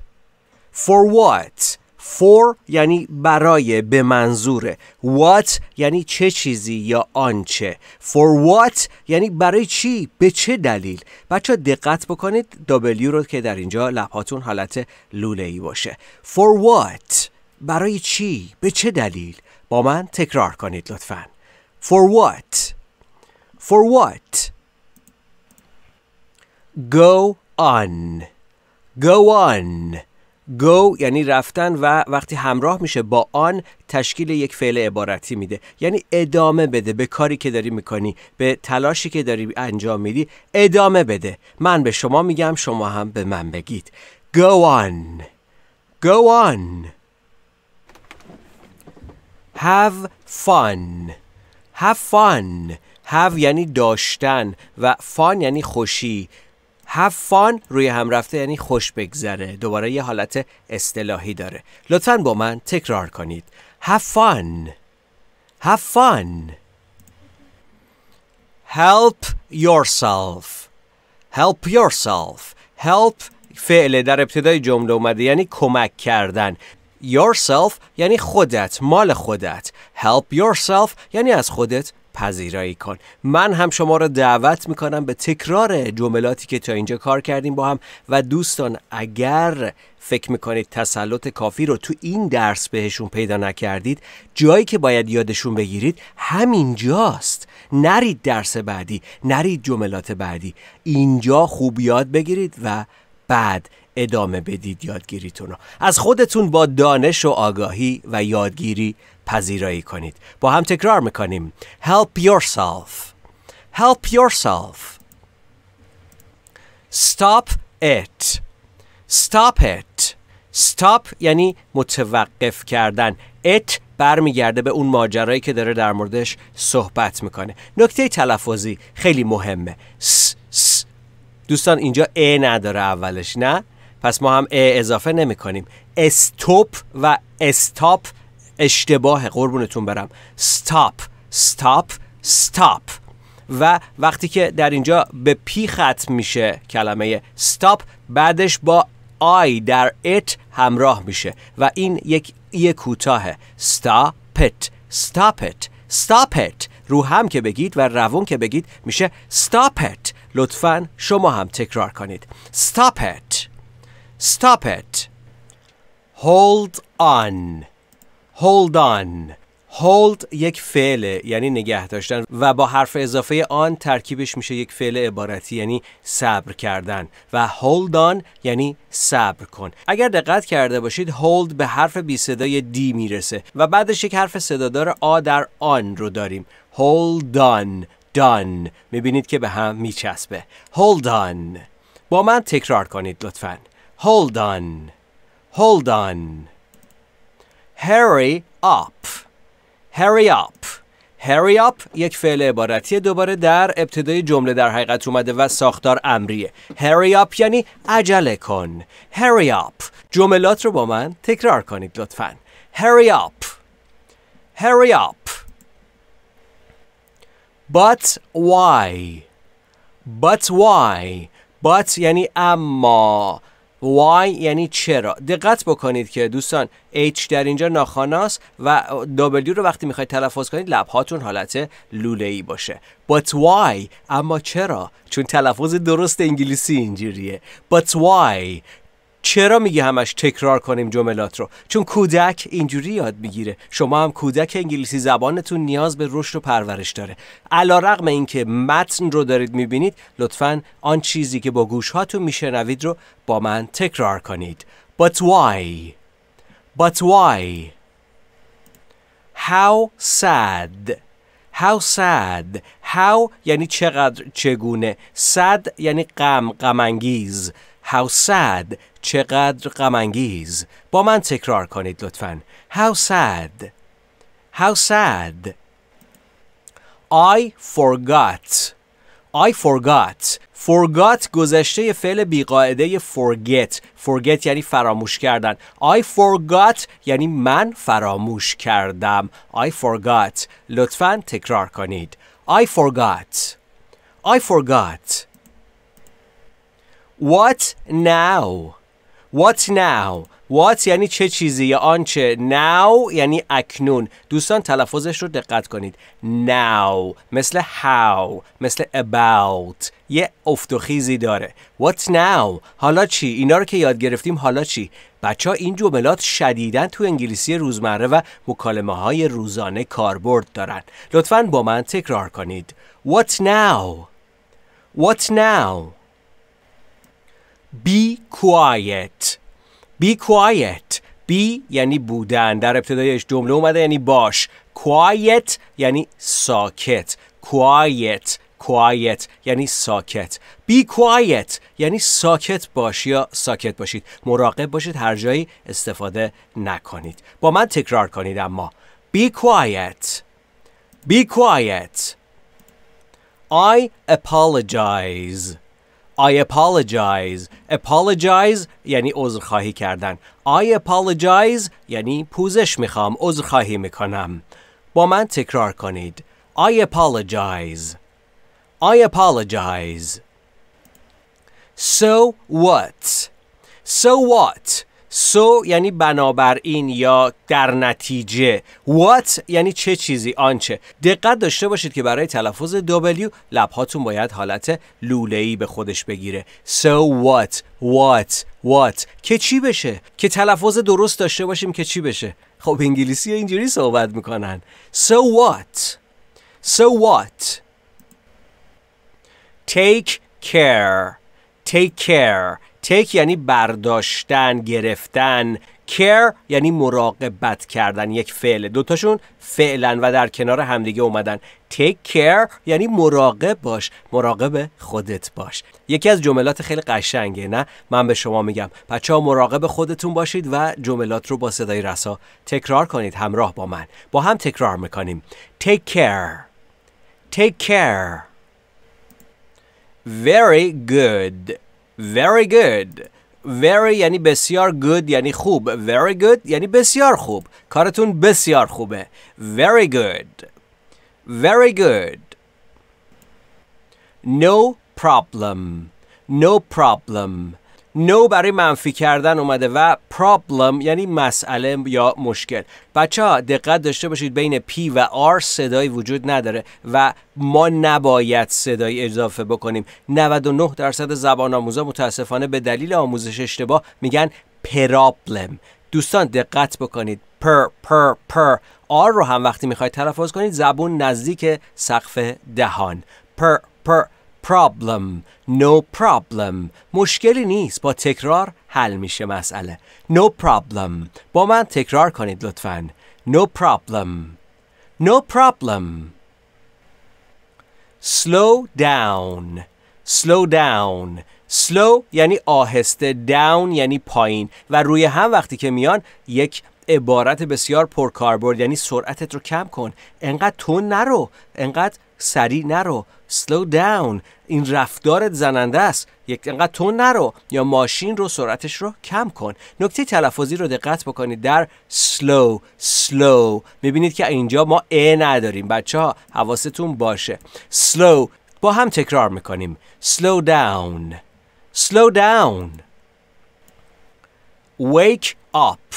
For what? For یعنی برای به منظوره What یعنی چه چیزی یا آنچه For what یعنی برای چی به چه دلیل بچه دقت بکنید W رو که در اینجا لبهاتون حالت لوله ای باشه For what برای چی به چه دلیل با من تکرار کنید لطفا For what For what go on go on go یعنی رفتن و وقتی همراه میشه با آن تشکیل یک فعل عبارتی میده یعنی ادامه بده به کاری که داری میکنی به تلاشی که داری انجام میدی ادامه بده من به شما میگم شما هم به من بگید go on go on have fun have fun have یعنی داشتن و fun یعنی خوشی fun روی هم رفته یعنی خوش بگذره دوباره یه حالت اصطلاحی داره لطفا با من تکرار کنید have fun help yourself help yourself help فعل در ابتدای جمله اومده یعنی کمک کردن yourself یعنی خودت مال خودت help yourself یعنی از خودت پذیرایی کن من هم شما را دعوت میکنم به تکرار جملاتی که تا اینجا کار کردیم با هم و دوستان اگر فکر میکنید تسلط کافی رو تو این درس بهشون پیدا نکردید جایی که باید یادشون بگیرید همینجاست نرید درس بعدی نرید جملات بعدی اینجا خوب یاد بگیرید و بعد ادامه بدید یادگیریتون رو از خودتون با دانش و آگاهی و یادگیری پذیرایی کنید با هم تکرار میکنیم help yourself help yourself stop it stop it stop یعنی متوقف کردن it برمیگرده به اون ماجرایی که داره در موردش صحبت میکنه نکته تلفظی خیلی مهمه س, دوستان اینجا ا نداره اولش نه پس ما هم ا اضافه نمی کنیم استوپ و استاپ اشتباه قربونتون برم استاپ استاپ استاپ و وقتی که در اینجا به پی ختم میشه کلمه استاپ بعدش با آی در ات همراه میشه و این یک یه کوتاهه stop ستاپت stop روهم رو هم که بگید و روون که بگید میشه استاپ ات لطفا شما هم تکرار کنید استاپ Stop it. Hold on. Hold on. Hold یک فعله یعنی نگه داشتن و با حرف اضافه آن ترکیبش میشه یک فعل عبارتی یعنی صبر کردن و hold on یعنی صبر کن اگر دقت کرده باشید hold به حرف بی صدای دی میرسه و بعدش یک حرف صدادار آ در آن رو داریم hold on done میبینید که به هم میچسبه hold on با من تکرار کنید لطفاً Hold on. Hold on. Hurry up. Hurry up. Hurry up یک فعل عبارتی دوباره در ابتدای جمله در حقیقت اومده و ساختار امریه Hurry up یعنی عجله کن Hurry up جملات رو با من تکرار کنید لطفا Hurry up Hurry up But why But why But یعنی اما Why یعنی چرا دقت بکنید که دوستان H در اینجا ناخاناست و W رو وقتی میخواید تلفظ کنید لبهاتون حالت لوله ای باشه But why اما چرا چون تلفظ درست انگلیسی اینجوریه But why چرا میگی همش تکرار کنیم جملات رو چون کودک اینجوری یاد میگیره شما هم کودک انگلیسی زبانتون نیاز به رشد و پرورش داره علا رقم اینکه متن رو دارید میبینید لطفا آن چیزی که با گوش هاتون میشنوید رو با من تکرار کنید But why? But why? How sad? How sad? How یعنی چقدر چگونه sad یعنی غم غم انگیز How sad چقدر غمانگیز با من تکرار کنید لطفا How sad How sad I forgot I forgot forgot گذشته فعل بیقاعده forget forget یعنی فراموش کردن I forgot یعنی من فراموش کردم I forgot لطفا تکرار کنید I forgot I forgot What now? What now? What یعنی چه چیزی یا آنچه now یعنی اکنون دوستان تلفظش رو دقت کنید now مثل how مثل about یه افتخیزی داره what now حالا چی اینا رو که یاد گرفتیم حالا چی بچه ها این جملات شدیدن تو انگلیسی روزمره و مکالمه های روزانه کاربرد دارن لطفا با من تکرار کنید what now what now be quiet be quiet بی یعنی بودن در ابتدایش جمله اومده یعنی باش quiet یعنی ساکت quiet quiet یعنی ساکت be quiet یعنی ساکت باش یا ساکت باشید مراقب باشید هر جایی استفاده نکنید با من تکرار کنید اما be quiet be quiet I apologize I apologize. Apologize یعنی خواهی کردن. I apologize یعنی پوزش میخوام. عذرخواهی میکنم. با من تکرار کنید. I apologize. I apologize. So what? So what? So یعنی بنابراین یا در نتیجه What یعنی چه چیزی آنچه دقت داشته باشید که برای تلفظ W لبهاتون باید حالت لوله‌ای به خودش بگیره So what What What که چی بشه که تلفظ درست داشته باشیم که چی بشه خب انگلیسی اینجوری صحبت میکنن So what So what Take care Take care take یعنی برداشتن گرفتن care یعنی مراقبت کردن یک فعل دوتاشون فعلا و در کنار همدیگه اومدن take care یعنی مراقب باش مراقب خودت باش یکی از جملات خیلی قشنگه نه من به شما میگم بچه ها مراقب خودتون باشید و جملات رو با صدای رسا تکرار کنید همراه با من با هم تکرار میکنیم take care take care very good Very good. Very یعنی بسیار good یعنی خوب. Very good یعنی بسیار خوب. کارتون بسیار خوبه. Very good. Very good. No problem. No problem. نو برای منفی کردن اومده و پرابلم یعنی مسئله یا مشکل بچه ها دقت داشته باشید بین پی و R صدایی وجود نداره و ما نباید صدایی اضافه بکنیم 99 درصد زبان آموزا متاسفانه به دلیل آموزش اشتباه میگن پرابلم دوستان دقت بکنید پر پر پر آر رو هم وقتی میخواید تلفظ کنید زبون نزدیک سقف دهان پر پر problem no problem مشکلی نیست با تکرار حل میشه مسئله no problem با من تکرار کنید لطفا no problem no problem slow down slow down slow یعنی آهسته down یعنی پایین و روی هم وقتی که میان یک عبارت بسیار پرکاربرد یعنی سرعتت رو کم کن انقدر تون نرو انقدر سریع نرو سلو داون این رفتارت زننده است یک انقدر تو نرو یا ماشین رو سرعتش رو کم کن نکته تلفظی رو دقت بکنید در سلو سلو میبینید که اینجا ما ا نداریم بچه ها حواستون باشه سلو با هم تکرار میکنیم سلو داون سلو داون ویک up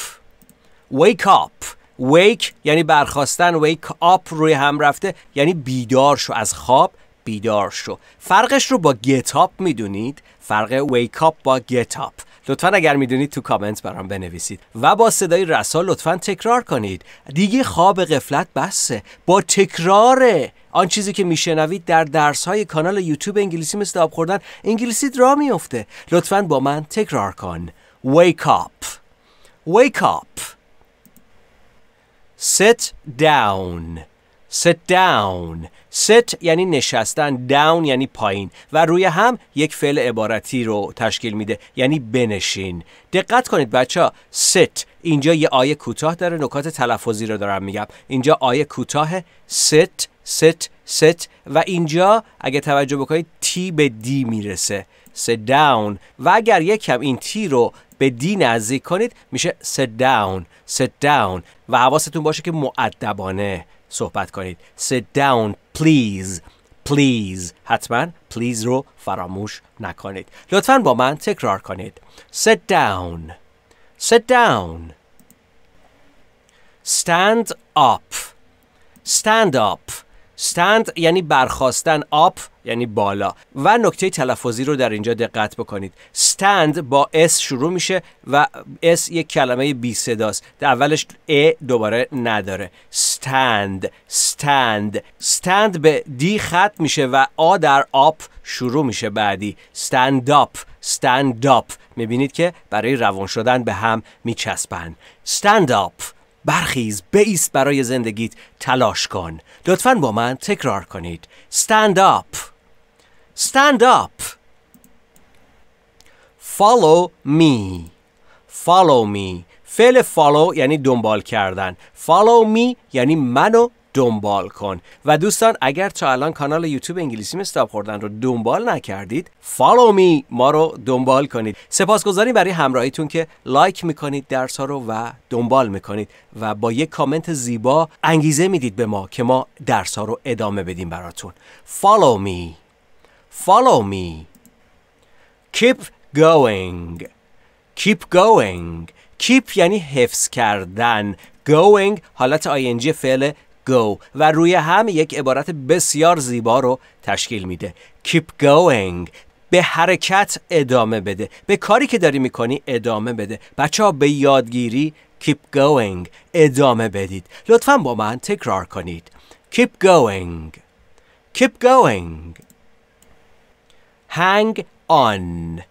wake up wake یعنی برخواستن ویک آپ روی هم رفته یعنی بیدار شو از خواب بیدار شو فرقش رو با گت میدونید فرق ویک آپ با get up لطفا اگر میدونید تو کامنت برام بنویسید و با صدای رسا لطفا تکرار کنید دیگه خواب قفلت بسه با تکرار آن چیزی که میشنوید در درس های کانال یوتیوب انگلیسی مثل آب خوردن انگلیسی را میفته لطفا با من تکرار کن wake up wake up sit down sit down sit یعنی نشستن down یعنی پایین و روی هم یک فعل عبارتی رو تشکیل میده یعنی بنشین دقت کنید بچه ها اینجا یه آیه کوتاه داره نکات تلفظی رو دارم میگم اینجا آیه کوتاه sit sit sit و اینجا اگه توجه بکنید تی به دی میرسه sit down و اگر یکم این تی رو به دی نزدیک کنید میشه sit down sit down و حواستون باشه که معدبانه صحبت کنید sit down please please حتما please رو فراموش نکنید لطفا با من تکرار کنید sit down sit down stand up stand up stand یعنی برخواستن up یعنی بالا و نکته تلفظی رو در اینجا دقت بکنید stand با s شروع میشه و s یک کلمه بی صداست در اولش ا دوباره نداره stand stand stand به دی خط میشه و A در آپ شروع میشه بعدی stand up stand up میبینید که برای روان شدن به هم میچسبن stand up برخیز بیست برای زندگیت تلاش کن لطفا با من تکرار کنید stand up stand up follow me follow me فعل follow یعنی دنبال کردن follow me یعنی منو دنبال کن و دوستان اگر تا الان کانال یوتیوب انگلیسی مستاب خوردن رو دنبال نکردید فالو می ما رو دنبال کنید سپاسگزاریم برای همراهیتون که لایک میکنید درس ها رو و دنبال میکنید و با یک کامنت زیبا انگیزه میدید به ما که ما درس ها رو ادامه بدیم براتون فالو می فالو می کیپ گوینگ کیپ گوینگ، کیپ یعنی حفظ کردن گوینگ حالت آینجی فعل go و روی هم یک عبارت بسیار زیبا رو تشکیل میده keep going به حرکت ادامه بده به کاری که داری میکنی ادامه بده بچه ها به یادگیری keep going ادامه بدید لطفا با من تکرار کنید keep going keep going hang آن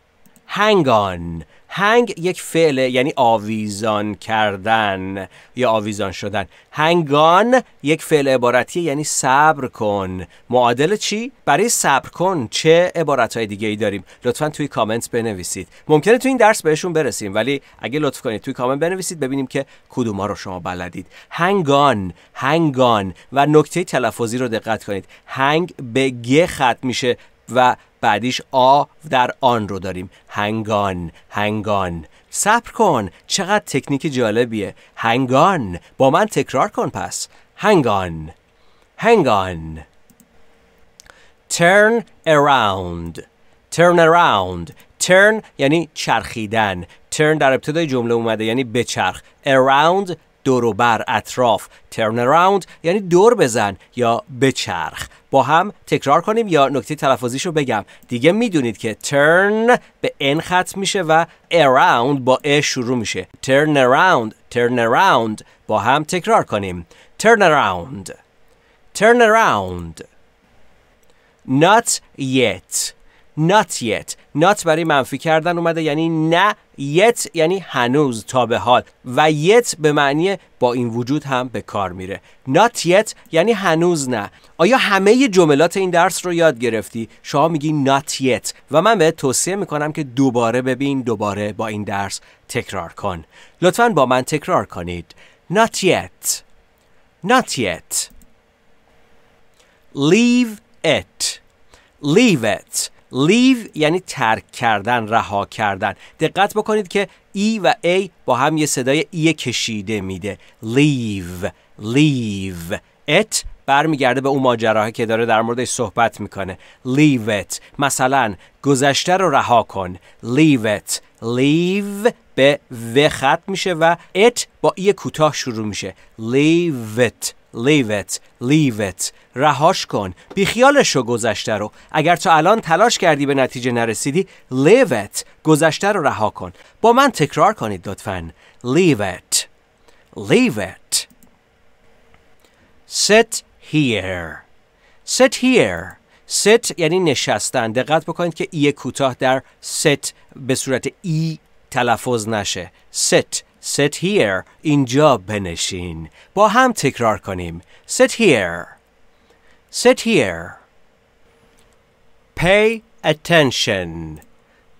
hang on هنگ یک فعل یعنی آویزان کردن یا آویزان شدن هنگان یک فعل عبارتی یعنی صبر کن معادل چی برای صبر کن چه عبارت های دیگه ای داریم لطفا توی کامنت بنویسید ممکنه توی این درس بهشون برسیم ولی اگه لطف کنید توی کامنت بنویسید ببینیم که کدوم ها رو شما بلدید هنگان هنگان و نکته تلفظی رو دقت کنید هنگ به گ ختم میشه و بعدیش آ در آن رو داریم هنگان هنگان صبر کن چقدر تکنیک جالبیه هنگان با من تکرار کن پس هنگان هنگان turn around turn around turn یعنی چرخیدن turn در ابتدای جمله اومده یعنی بچرخ around دور بر اطراف ترن اراوند یعنی دور بزن یا بچرخ با هم تکرار کنیم یا نکته تلفظیش رو بگم دیگه میدونید که turn به n ختم میشه و around با ا شروع میشه turn around turn around با هم تکرار کنیم turn around turn around not yet not yet not برای منفی کردن اومده یعنی نه yet یعنی هنوز تا به حال و yet به معنی با این وجود هم به کار میره not yet یعنی هنوز نه آیا همه جملات این درس رو یاد گرفتی شما میگی not yet و من به توصیه میکنم که دوباره ببین دوباره با این درس تکرار کن لطفا با من تکرار کنید not yet not yet leave it leave it leave یعنی ترک کردن رها کردن دقت بکنید که ای e و ای با هم یه صدای ای e کشیده میده leave leave it برمیگرده به اون ماجراهایی که داره در موردش صحبت میکنه leave it مثلا گذشته رو رها کن leave it leave به و خط میشه و it با ای e کوتاه شروع میشه leave it leave it leave it رهاش کن بیخیالش رو گذشته رو اگر تا الان تلاش کردی به نتیجه نرسیدی leave it گذشته رو رها کن با من تکرار کنید لطفا leave it leave it sit here sit here sit یعنی نشستن دقت بکنید که ای کوتاه در sit به صورت ای تلفظ نشه sit sit here اینجا بنشین با هم تکرار کنیم sit here Sit here. Pay attention.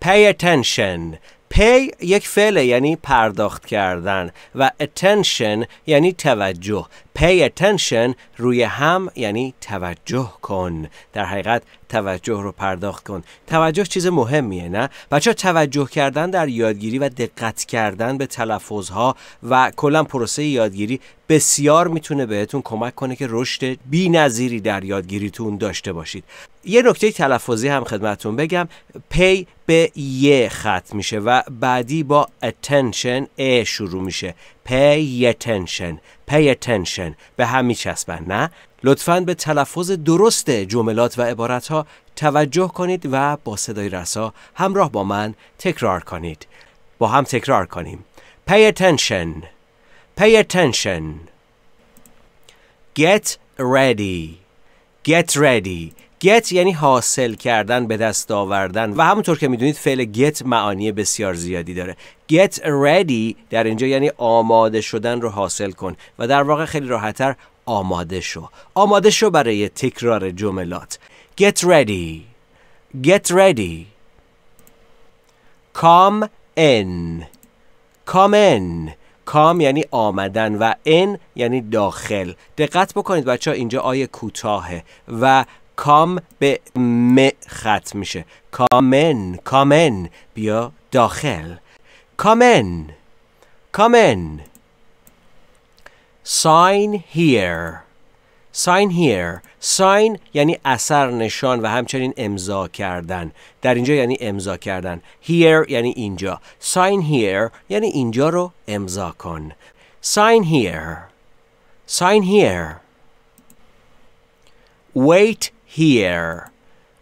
Pay attention. Pay یک فعل یعنی پرداخت کردن و attention یعنی توجه pay attention روی هم یعنی توجه کن در حقیقت توجه رو پرداخت کن توجه چیز مهمیه نه بچه توجه کردن در یادگیری و دقت کردن به تلفظها و کلا پروسه یادگیری بسیار میتونه بهتون کمک کنه که رشد نظیری در یادگیریتون داشته باشید یه نکته تلفظی هم خدمتون بگم پی به یه خط میشه و بعدی با attention ا شروع میشه pay attention pay attention به هم میچسبن نه لطفا به تلفظ درست جملات و عبارت ها توجه کنید و با صدای رسا همراه با من تکرار کنید با هم تکرار کنیم pay attention pay attention get ready get ready get یعنی حاصل کردن به دست آوردن و همونطور که میدونید فعل get معانی بسیار زیادی داره get ready در اینجا یعنی آماده شدن رو حاصل کن و در واقع خیلی راحتتر آماده شو آماده شو برای تکرار جملات get ready get ready come in come in کام یعنی آمدن و ان یعنی داخل دقت بکنید بچه ها اینجا آیه کوتاهه و کام به م ختم میشه کامن کامن بیا داخل کامن کامن ساین هیر ساین هیر ساین یعنی اثر نشان و همچنین امضا کردن در اینجا یعنی امضا کردن هیر یعنی اینجا ساین هیر یعنی اینجا رو امضا کن ساین هیر ساین هیر wait here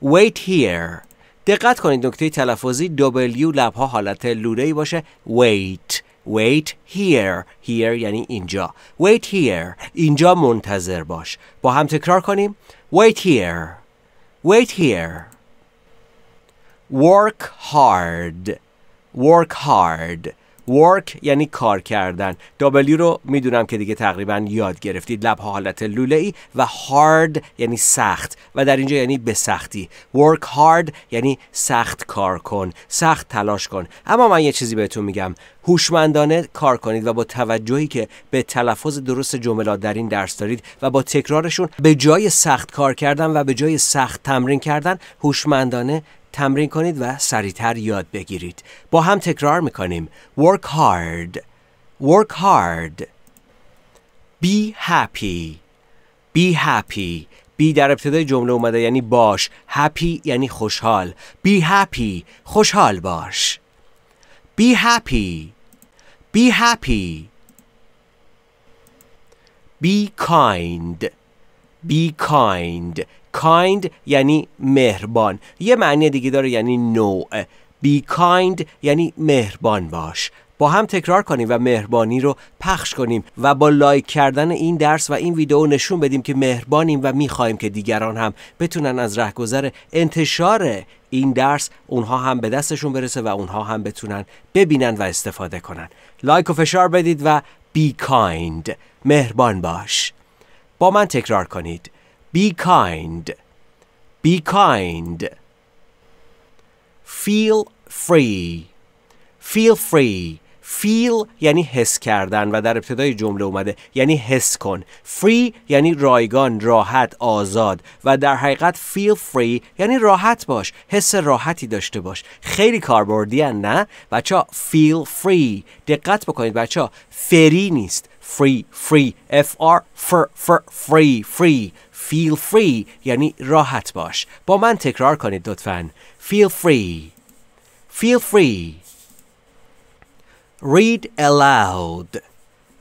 wait here دقت کنید نکته تلفظی W لبها حالت لوله ای باشه wait wait here here یعنی اینجا wait here اینجا منتظر باش با هم تکرار کنیم wait here wait here work hard work hard work یعنی کار کردن W رو میدونم که دیگه تقریبا یاد گرفتید لبها حالت لوله ای و hard یعنی سخت و در اینجا یعنی به سختی work hard یعنی سخت کار کن سخت تلاش کن اما من یه چیزی بهتون میگم هوشمندانه کار کنید و با توجهی که به تلفظ درست جملات در این درس دارید و با تکرارشون به جای سخت کار کردن و به جای سخت تمرین کردن هوشمندانه تمرین کنید و سریعتر یاد بگیرید با هم تکرار میکنیم work hard work hard be happy be happy بی در ابتدای جمله اومده یعنی باش happy یعنی خوشحال be happy خوشحال باش be happy be happy be kind be kind kind یعنی مهربان یه معنی دیگه داره یعنی نوع be kind یعنی مهربان باش با هم تکرار کنیم و مهربانی رو پخش کنیم و با لایک کردن این درس و این ویدیو نشون بدیم که مهربانیم و میخواهیم که دیگران هم بتونن از رهگذر انتشار این درس اونها هم به دستشون برسه و اونها هم بتونن ببینن و استفاده کنن لایک و فشار بدید و be kind مهربان باش با من تکرار کنید Be kind. Be kind. Feel free. Feel free. Feel یعنی حس کردن و در ابتدای جمله اومده یعنی حس کن free یعنی رایگان راحت آزاد و در حقیقت feel free یعنی راحت باش حس راحتی داشته باش خیلی کاربردی نه بچه ها feel free دقت بکنید بچه ها فری نیست free free f r f r free free feel free یعنی راحت باش با من تکرار کنید لطفا feel free feel free read aloud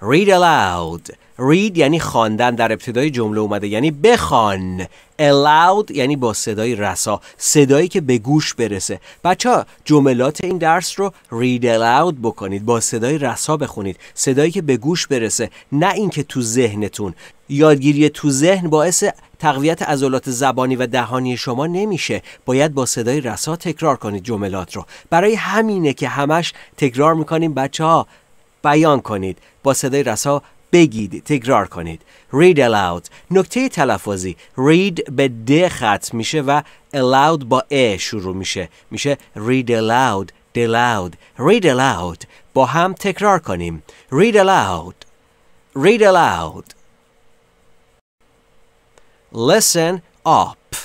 read aloud read یعنی خواندن در ابتدای جمله اومده یعنی بخوان aloud یعنی با صدای رسا صدایی که به گوش برسه بچه ها جملات این درس رو read aloud بکنید با صدای رسا بخونید صدایی که به گوش برسه نه اینکه تو ذهنتون یادگیری تو ذهن باعث تقویت عضلات زبانی و دهانی شما نمیشه باید با صدای رسا تکرار کنید جملات رو برای همینه که همش تکرار میکنیم بچه ها بیان کنید با صدای رسا بگید تکرار کنید read aloud نکته تلفظی read به د ختم میشه و aloud با ا شروع میشه میشه read aloud loud. read aloud با هم تکرار کنیم read aloud read aloud listen up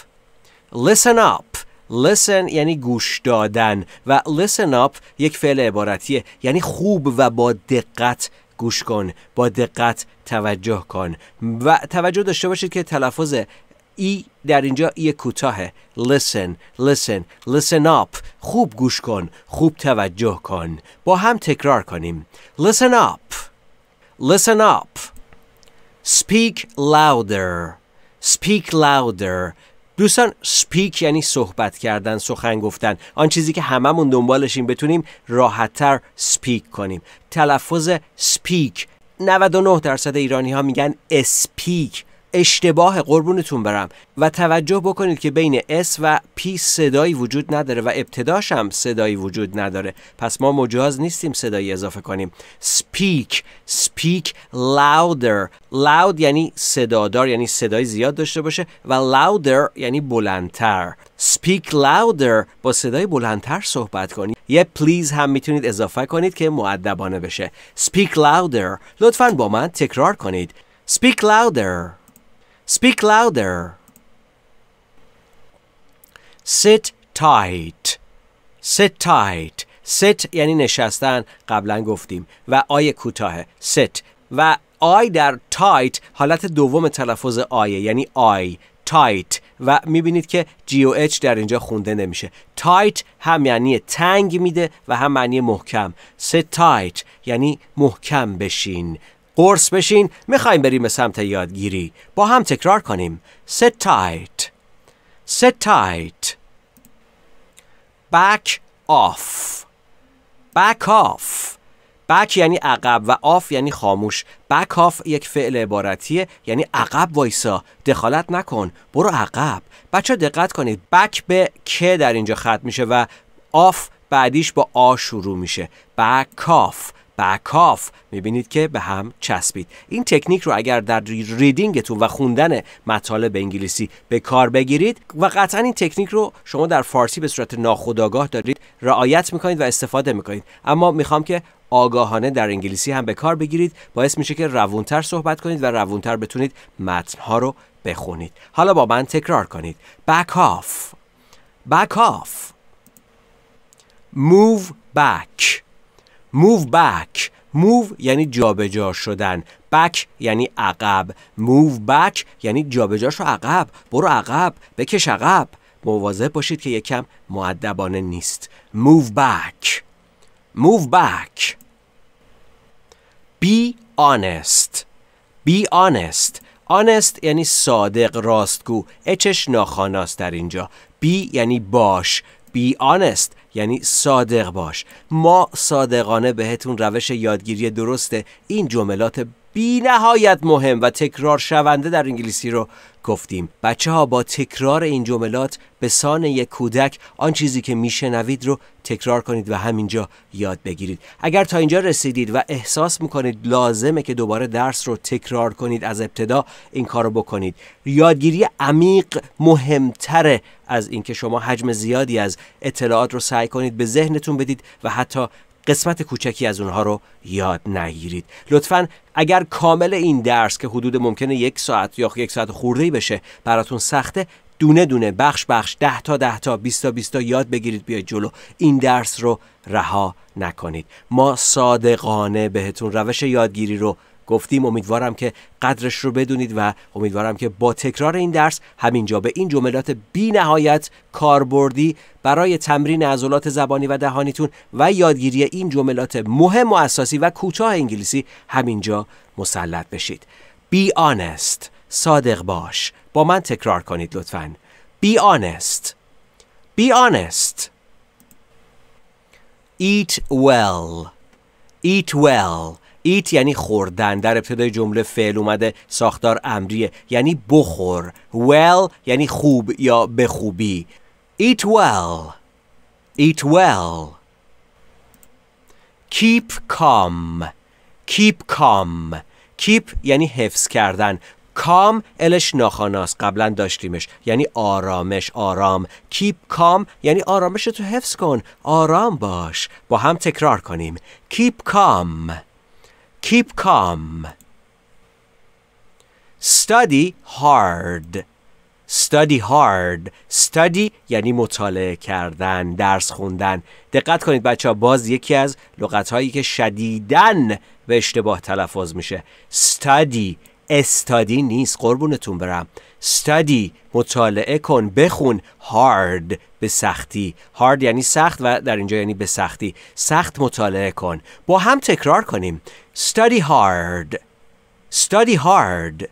listen up listen یعنی گوش دادن و listen up یک فعل عبارتیه یعنی خوب و با دقت گوش کن با دقت توجه کن و توجه داشته باشید که تلفظ ای در اینجا ای کوتاهه listen listen listen up خوب گوش کن خوب توجه کن با هم تکرار کنیم listen up listen up speak louder speak louder دوستان سپیک یعنی صحبت کردن سخن گفتن آن چیزی که هممون دنبالشیم بتونیم راحتتر سپیک کنیم تلفظ سپیک 99 درصد ایرانی ها میگن اسپیک اشتباه قربونتون برم و توجه بکنید که بین اس و پی صدایی وجود نداره و ابتداش هم صدایی وجود نداره پس ما مجاز نیستیم صدایی اضافه کنیم speak speak louder loud یعنی صدادار یعنی صدای زیاد داشته باشه و louder یعنی بلندتر speak louder با صدای بلندتر صحبت کنید یه پلیز هم میتونید اضافه کنید که معدبانه بشه speak louder لطفا با من تکرار کنید speak louder Speak louder. Sit tight. Sit tight. Sit یعنی نشستن قبلا گفتیم و آی کوتاه sit و آی در تایت حالت دوم تلفظ آیه یعنی آی تایت و میبینید که جی اچ در اینجا خونده نمیشه تایت هم یعنی تنگ میده و هم معنی محکم sit تایت یعنی محکم بشین قرص بشین میخوایم بریم به سمت یادگیری با هم تکرار کنیم sit tight sit tight back off back off back یعنی عقب و off یعنی خاموش back off یک فعل عبارتیه یعنی عقب وایسا دخالت نکن برو عقب بچه دقت کنید back به که در اینجا ختم میشه و off بعدیش با آ شروع میشه back off آف میبینید که به هم چسبید این تکنیک رو اگر در ریدینگتون و خوندن مطالب انگلیسی به کار بگیرید و قطعا این تکنیک رو شما در فارسی به صورت ناخودآگاه دارید رعایت میکنید و استفاده میکنید اما میخوام که آگاهانه در انگلیسی هم به کار بگیرید باعث میشه که روونتر صحبت کنید و روونتر بتونید متنها رو بخونید حالا با من تکرار کنید back off back off move back move back move یعنی جابجا شدن بک یعنی عقب move back یعنی جابجا شو عقب برو عقب بکش عقب مواظب باشید که یکم معدبانه نیست move back move back be honest be honest honest یعنی صادق راستگو اچش ناخاناست در اینجا بی یعنی باش بی آنست یعنی صادق باش ما صادقانه بهتون روش یادگیری درسته این جملات بی نهایت مهم و تکرار شونده در انگلیسی رو گفتیم بچه ها با تکرار این جملات به سان یک کودک آن چیزی که میشنوید رو تکرار کنید و همینجا یاد بگیرید اگر تا اینجا رسیدید و احساس میکنید لازمه که دوباره درس رو تکرار کنید از ابتدا این کار رو بکنید یادگیری عمیق مهمتره از اینکه شما حجم زیادی از اطلاعات رو سعی کنید به ذهنتون بدید و حتی قسمت کوچکی از اونها رو یاد نگیرید لطفا اگر کامل این درس که حدود ممکنه یک ساعت یا یک ساعت خوردهی بشه براتون سخته دونه دونه بخش بخش ده تا ده تا 20 تا تا یاد بگیرید بیاید جلو این درس رو رها نکنید ما صادقانه بهتون روش یادگیری رو گفتیم امیدوارم که قدرش رو بدونید و امیدوارم که با تکرار این درس همینجا به این جملات بی نهایت کاربردی برای تمرین عضلات زبانی و دهانیتون و یادگیری این جملات مهم و اساسی و کوتاه انگلیسی همینجا مسلط بشید. بی آنست. صادق باش. با من تکرار کنید لطفاً. بی آنست. بی آنست. Eat well. Eat well. ایت یعنی خوردن در ابتدای جمله فعل اومده ساختار امریه یعنی بخور well یعنی خوب یا به خوبی eat well eat well keep calm keep calm keep یعنی حفظ کردن کام الش ناخاناست قبلا داشتیمش یعنی آرامش آرام کیپ کام یعنی آرامش تو حفظ کن آرام باش با هم تکرار کنیم کیپ کام Keep calm. Study hard. study hard study یعنی مطالعه کردن درس خوندن دقت کنید بچه ها باز یکی از لغت هایی که شدیدن به اشتباه تلفظ میشه study استادی نیست قربونتون برم study مطالعه کن بخون hard به سختی hard یعنی سخت و در اینجا یعنی به سختی سخت مطالعه کن با هم تکرار کنیم study hard study hard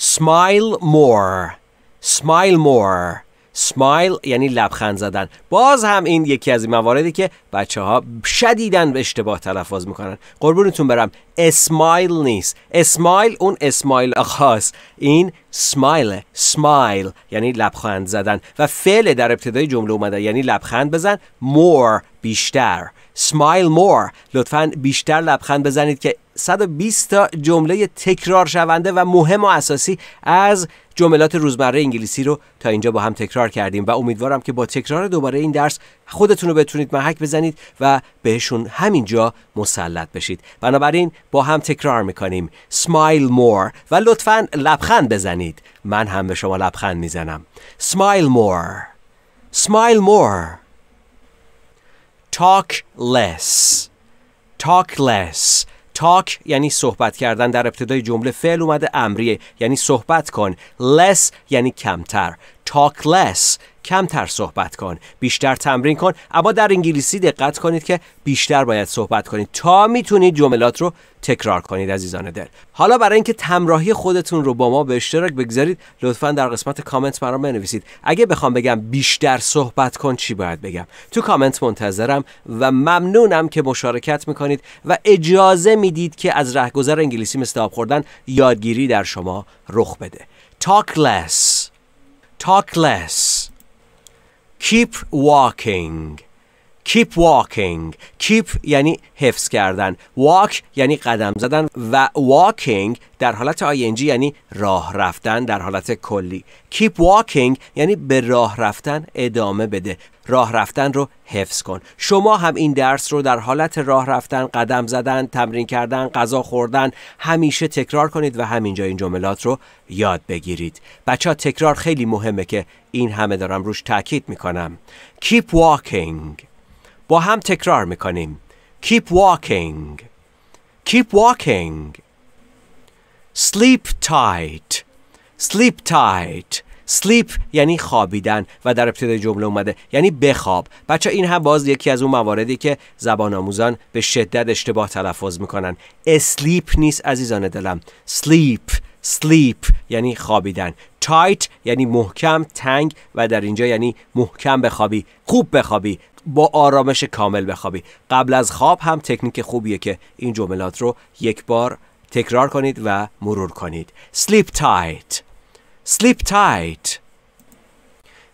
smile more smile more سمایل یعنی لبخند زدن باز هم این یکی از این مواردی که بچه ها شدیدن به اشتباه تلفظ میکنن قربونتون برم اسمایل نیست اسمایل اون اسمایل خاص این سمایل سمایل یعنی لبخند زدن و فعل در ابتدای جمله اومده یعنی لبخند بزن more بیشتر smile more لطفا بیشتر لبخند بزنید که 120 تا جمله تکرار شونده و مهم و اساسی از جملات روزمره انگلیسی رو تا اینجا با هم تکرار کردیم و امیدوارم که با تکرار دوباره این درس خودتون رو بتونید محک بزنید و بهشون همینجا مسلط بشید بنابراین با هم تکرار میکنیم smile more و لطفا لبخند بزنید من هم به شما لبخند میزنم smile more smile more talk less talk less تاک یعنی صحبت کردن در ابتدای جمله فعل اومده امریه یعنی صحبت کن less یعنی کمتر talk less کمتر صحبت کن بیشتر تمرین کن اما در انگلیسی دقت کنید که بیشتر باید صحبت کنید تا میتونید جملات رو تکرار کنید عزیزان دل حالا برای اینکه تمراهی خودتون رو با ما به اشتراک بگذارید لطفا در قسمت کامنت برام بنویسید اگه بخوام بگم بیشتر صحبت کن چی باید بگم تو کامنت منتظرم و ممنونم که مشارکت میکنید و اجازه میدید که از رهگذر انگلیسی مثل آب خوردن یادگیری در شما رخ بده talk less. Keep walking. keep walking keep یعنی حفظ کردن walk یعنی قدم زدن و walking در حالت ing یعنی راه رفتن در حالت کلی keep walking یعنی به راه رفتن ادامه بده راه رفتن رو حفظ کن شما هم این درس رو در حالت راه رفتن قدم زدن تمرین کردن غذا خوردن همیشه تکرار کنید و همینجا این جملات رو یاد بگیرید بچه ها تکرار خیلی مهمه که این همه دارم روش تاکید میکنم keep walking با هم تکرار میکنیم keep walking keep walking sleep tight sleep tight sleep یعنی خوابیدن و در ابتدای جمله اومده یعنی بخواب بچه این هم باز یکی از اون مواردی که زبان آموزان به شدت اشتباه تلفظ میکنن Sleep نیست عزیزان دلم sleep sleep یعنی خوابیدن tight یعنی محکم تنگ و در اینجا یعنی محکم بخوابی خوب بخوابی با آرامش کامل بخوابی قبل از خواب هم تکنیک خوبیه که این جملات رو یک بار تکرار کنید و مرور کنید sleep tight sleep tight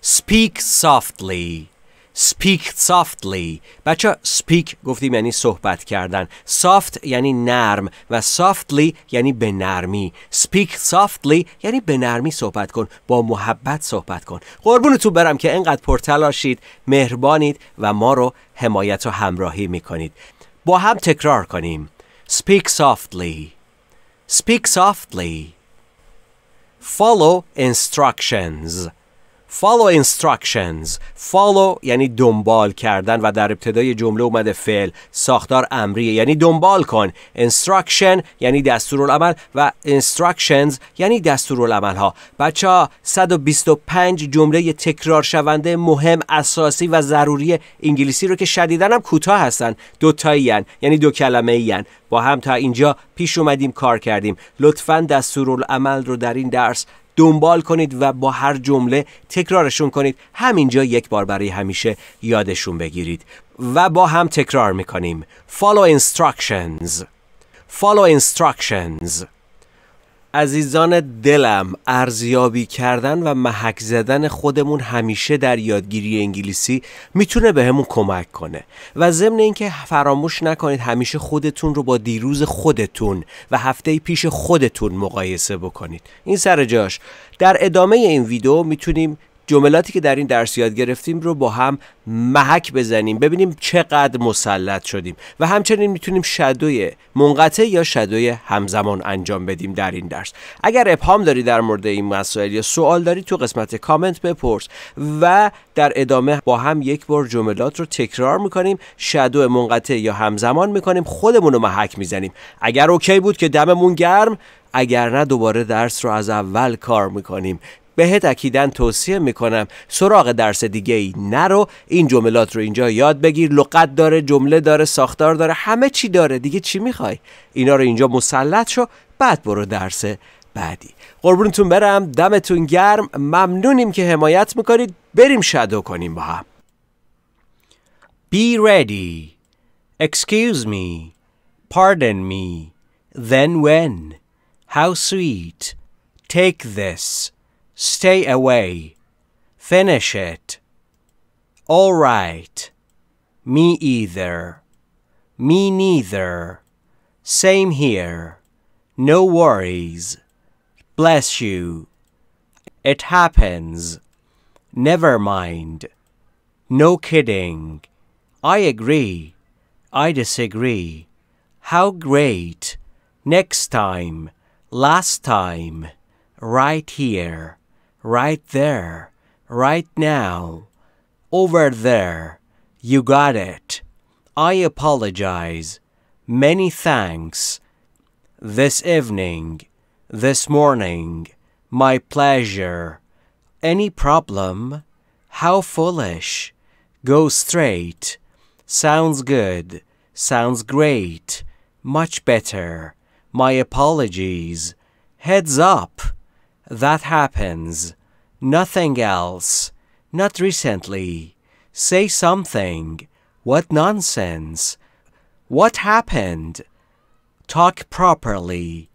speak softly speak softly بچه speak گفتیم یعنی صحبت کردن soft یعنی نرم و softly یعنی به نرمی speak softly یعنی به نرمی صحبت کن با محبت صحبت کن قربونتون برم که انقدر پرتلاشید مهربانید و ما رو حمایت و همراهی میکنید با هم تکرار کنیم speak softly speak softly follow instructions follow instructions follow یعنی دنبال کردن و در ابتدای جمله اومده فعل ساختار امریه یعنی دنبال کن instruction یعنی دستورالعمل و instructions یعنی دستورالعمل ها بچه 125 جمله تکرار شونده مهم اساسی و ضروری انگلیسی رو که شدیدن هم کوتاه هستن دو تایین یعنی دو کلمه ای با هم تا اینجا پیش اومدیم کار کردیم لطفا دستورالعمل رو در این درس دنبال کنید و با هر جمله تکرارشون کنید همینجا یک بار برای همیشه یادشون بگیرید و با هم تکرار میکنیم follow instructions follow instructions عزیزان دلم ارزیابی کردن و محک زدن خودمون همیشه در یادگیری انگلیسی میتونه بهمون به کمک کنه و ضمن اینکه فراموش نکنید همیشه خودتون رو با دیروز خودتون و هفته پیش خودتون مقایسه بکنید این سر جاش در ادامه این ویدیو میتونیم جملاتی که در این درس یاد گرفتیم رو با هم محک بزنیم ببینیم چقدر مسلط شدیم و همچنین میتونیم شدوی منقطع یا شدوی همزمان انجام بدیم در این درس اگر ابهام داری در مورد این مسائل یا سوال داری تو قسمت کامنت بپرس و در ادامه با هم یک بار جملات رو تکرار میکنیم شدو منقطع یا همزمان میکنیم خودمون رو محک میزنیم اگر اوکی بود که دممون گرم اگر نه دوباره درس رو از اول کار میکنیم بهت اکیدن توصیه میکنم سراغ درس دیگه ای نرو این جملات رو اینجا یاد بگیر لغت داره جمله داره ساختار داره همه چی داره دیگه چی میخوای اینا رو اینجا مسلط شو بعد برو درس بعدی قربونتون برم دمتون گرم ممنونیم که حمایت میکنید بریم شادو کنیم با هم Be ready Excuse me Pardon me Then when How sweet Take this Stay away. Finish it. All right. Me either. Me neither. Same here. No worries. Bless you. It happens. Never mind. No kidding. I agree. I disagree. How great. Next time. Last time. Right here right there, right now, over there. You got it. I apologize. Many thanks. This evening, this morning, my pleasure. Any problem? How foolish. Go straight. Sounds good. Sounds great. Much better. My apologies. Heads up. That happens. Nothing else. Not recently. Say something. What nonsense. What happened? Talk properly.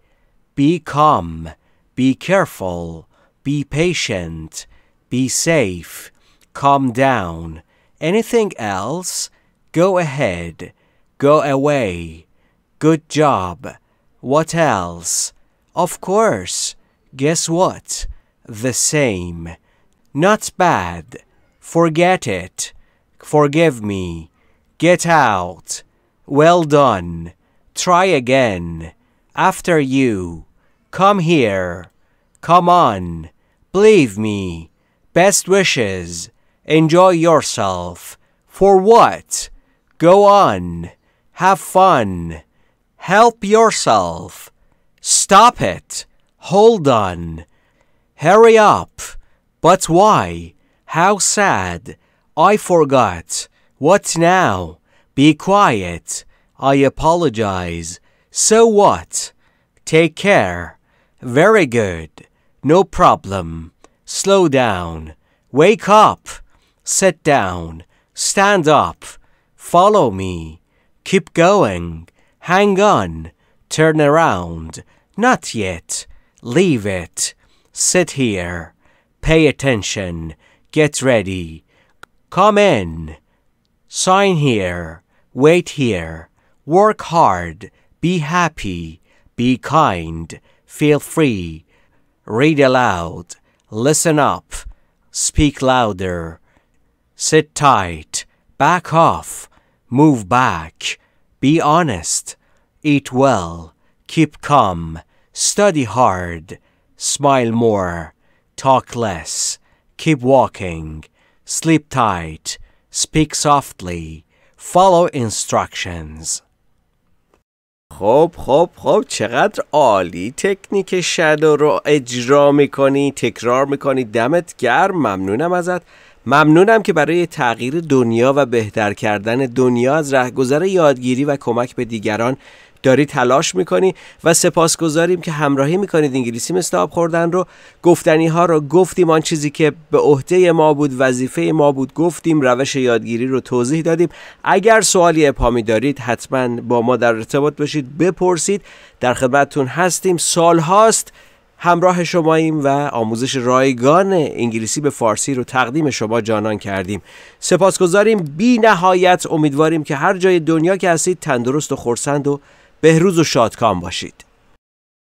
Be calm. Be careful. Be patient. Be safe. Calm down. Anything else? Go ahead. Go away. Good job. What else? Of course. Guess what? the same. Not bad. Forget it. Forgive me. Get out. Well done. Try again. After you. Come here. Come on. Believe me. Best wishes. Enjoy yourself. For what? Go on. Have fun. Help yourself. Stop it. Hold on. Hurry up! But why? How sad! I forgot. What now? Be quiet. I apologize. So what? Take care. Very good. No problem. Slow down. Wake up. Sit down. Stand up. Follow me. Keep going. Hang on. Turn around. Not yet. Leave it. Sit here. Pay attention. Get ready. Come in. Sign here. Wait here. Work hard. Be happy. Be kind. Feel free. Read aloud. Listen up. Speak louder. Sit tight. Back off. Move back. Be honest. Eat well. Keep calm. Study hard. smile more, talk less, keep walking, sleep tight, speak softly, follow instructions. خب خب خب چقدر عالی تکنیک شدو رو اجرا میکنی تکرار میکنی دمت گرم ممنونم ازت ممنونم که برای تغییر دنیا و بهتر کردن دنیا از رهگذر یادگیری و کمک به دیگران داری تلاش میکنی و گذاریم که همراهی میکنید انگلیسی مثل آب خوردن رو گفتنی ها رو گفتیم آن چیزی که به عهده ما بود وظیفه ما بود گفتیم روش یادگیری رو توضیح دادیم اگر سوالی ابهامی دارید حتما با ما در ارتباط باشید بپرسید در خدمتتون هستیم سال هاست همراه شماییم و آموزش رایگان انگلیسی به فارسی رو تقدیم شما جانان کردیم سپاسگزاریم بی نهایت امیدواریم که هر جای دنیا که هستید تندرست و خورسند و بهروز و شادکام باشید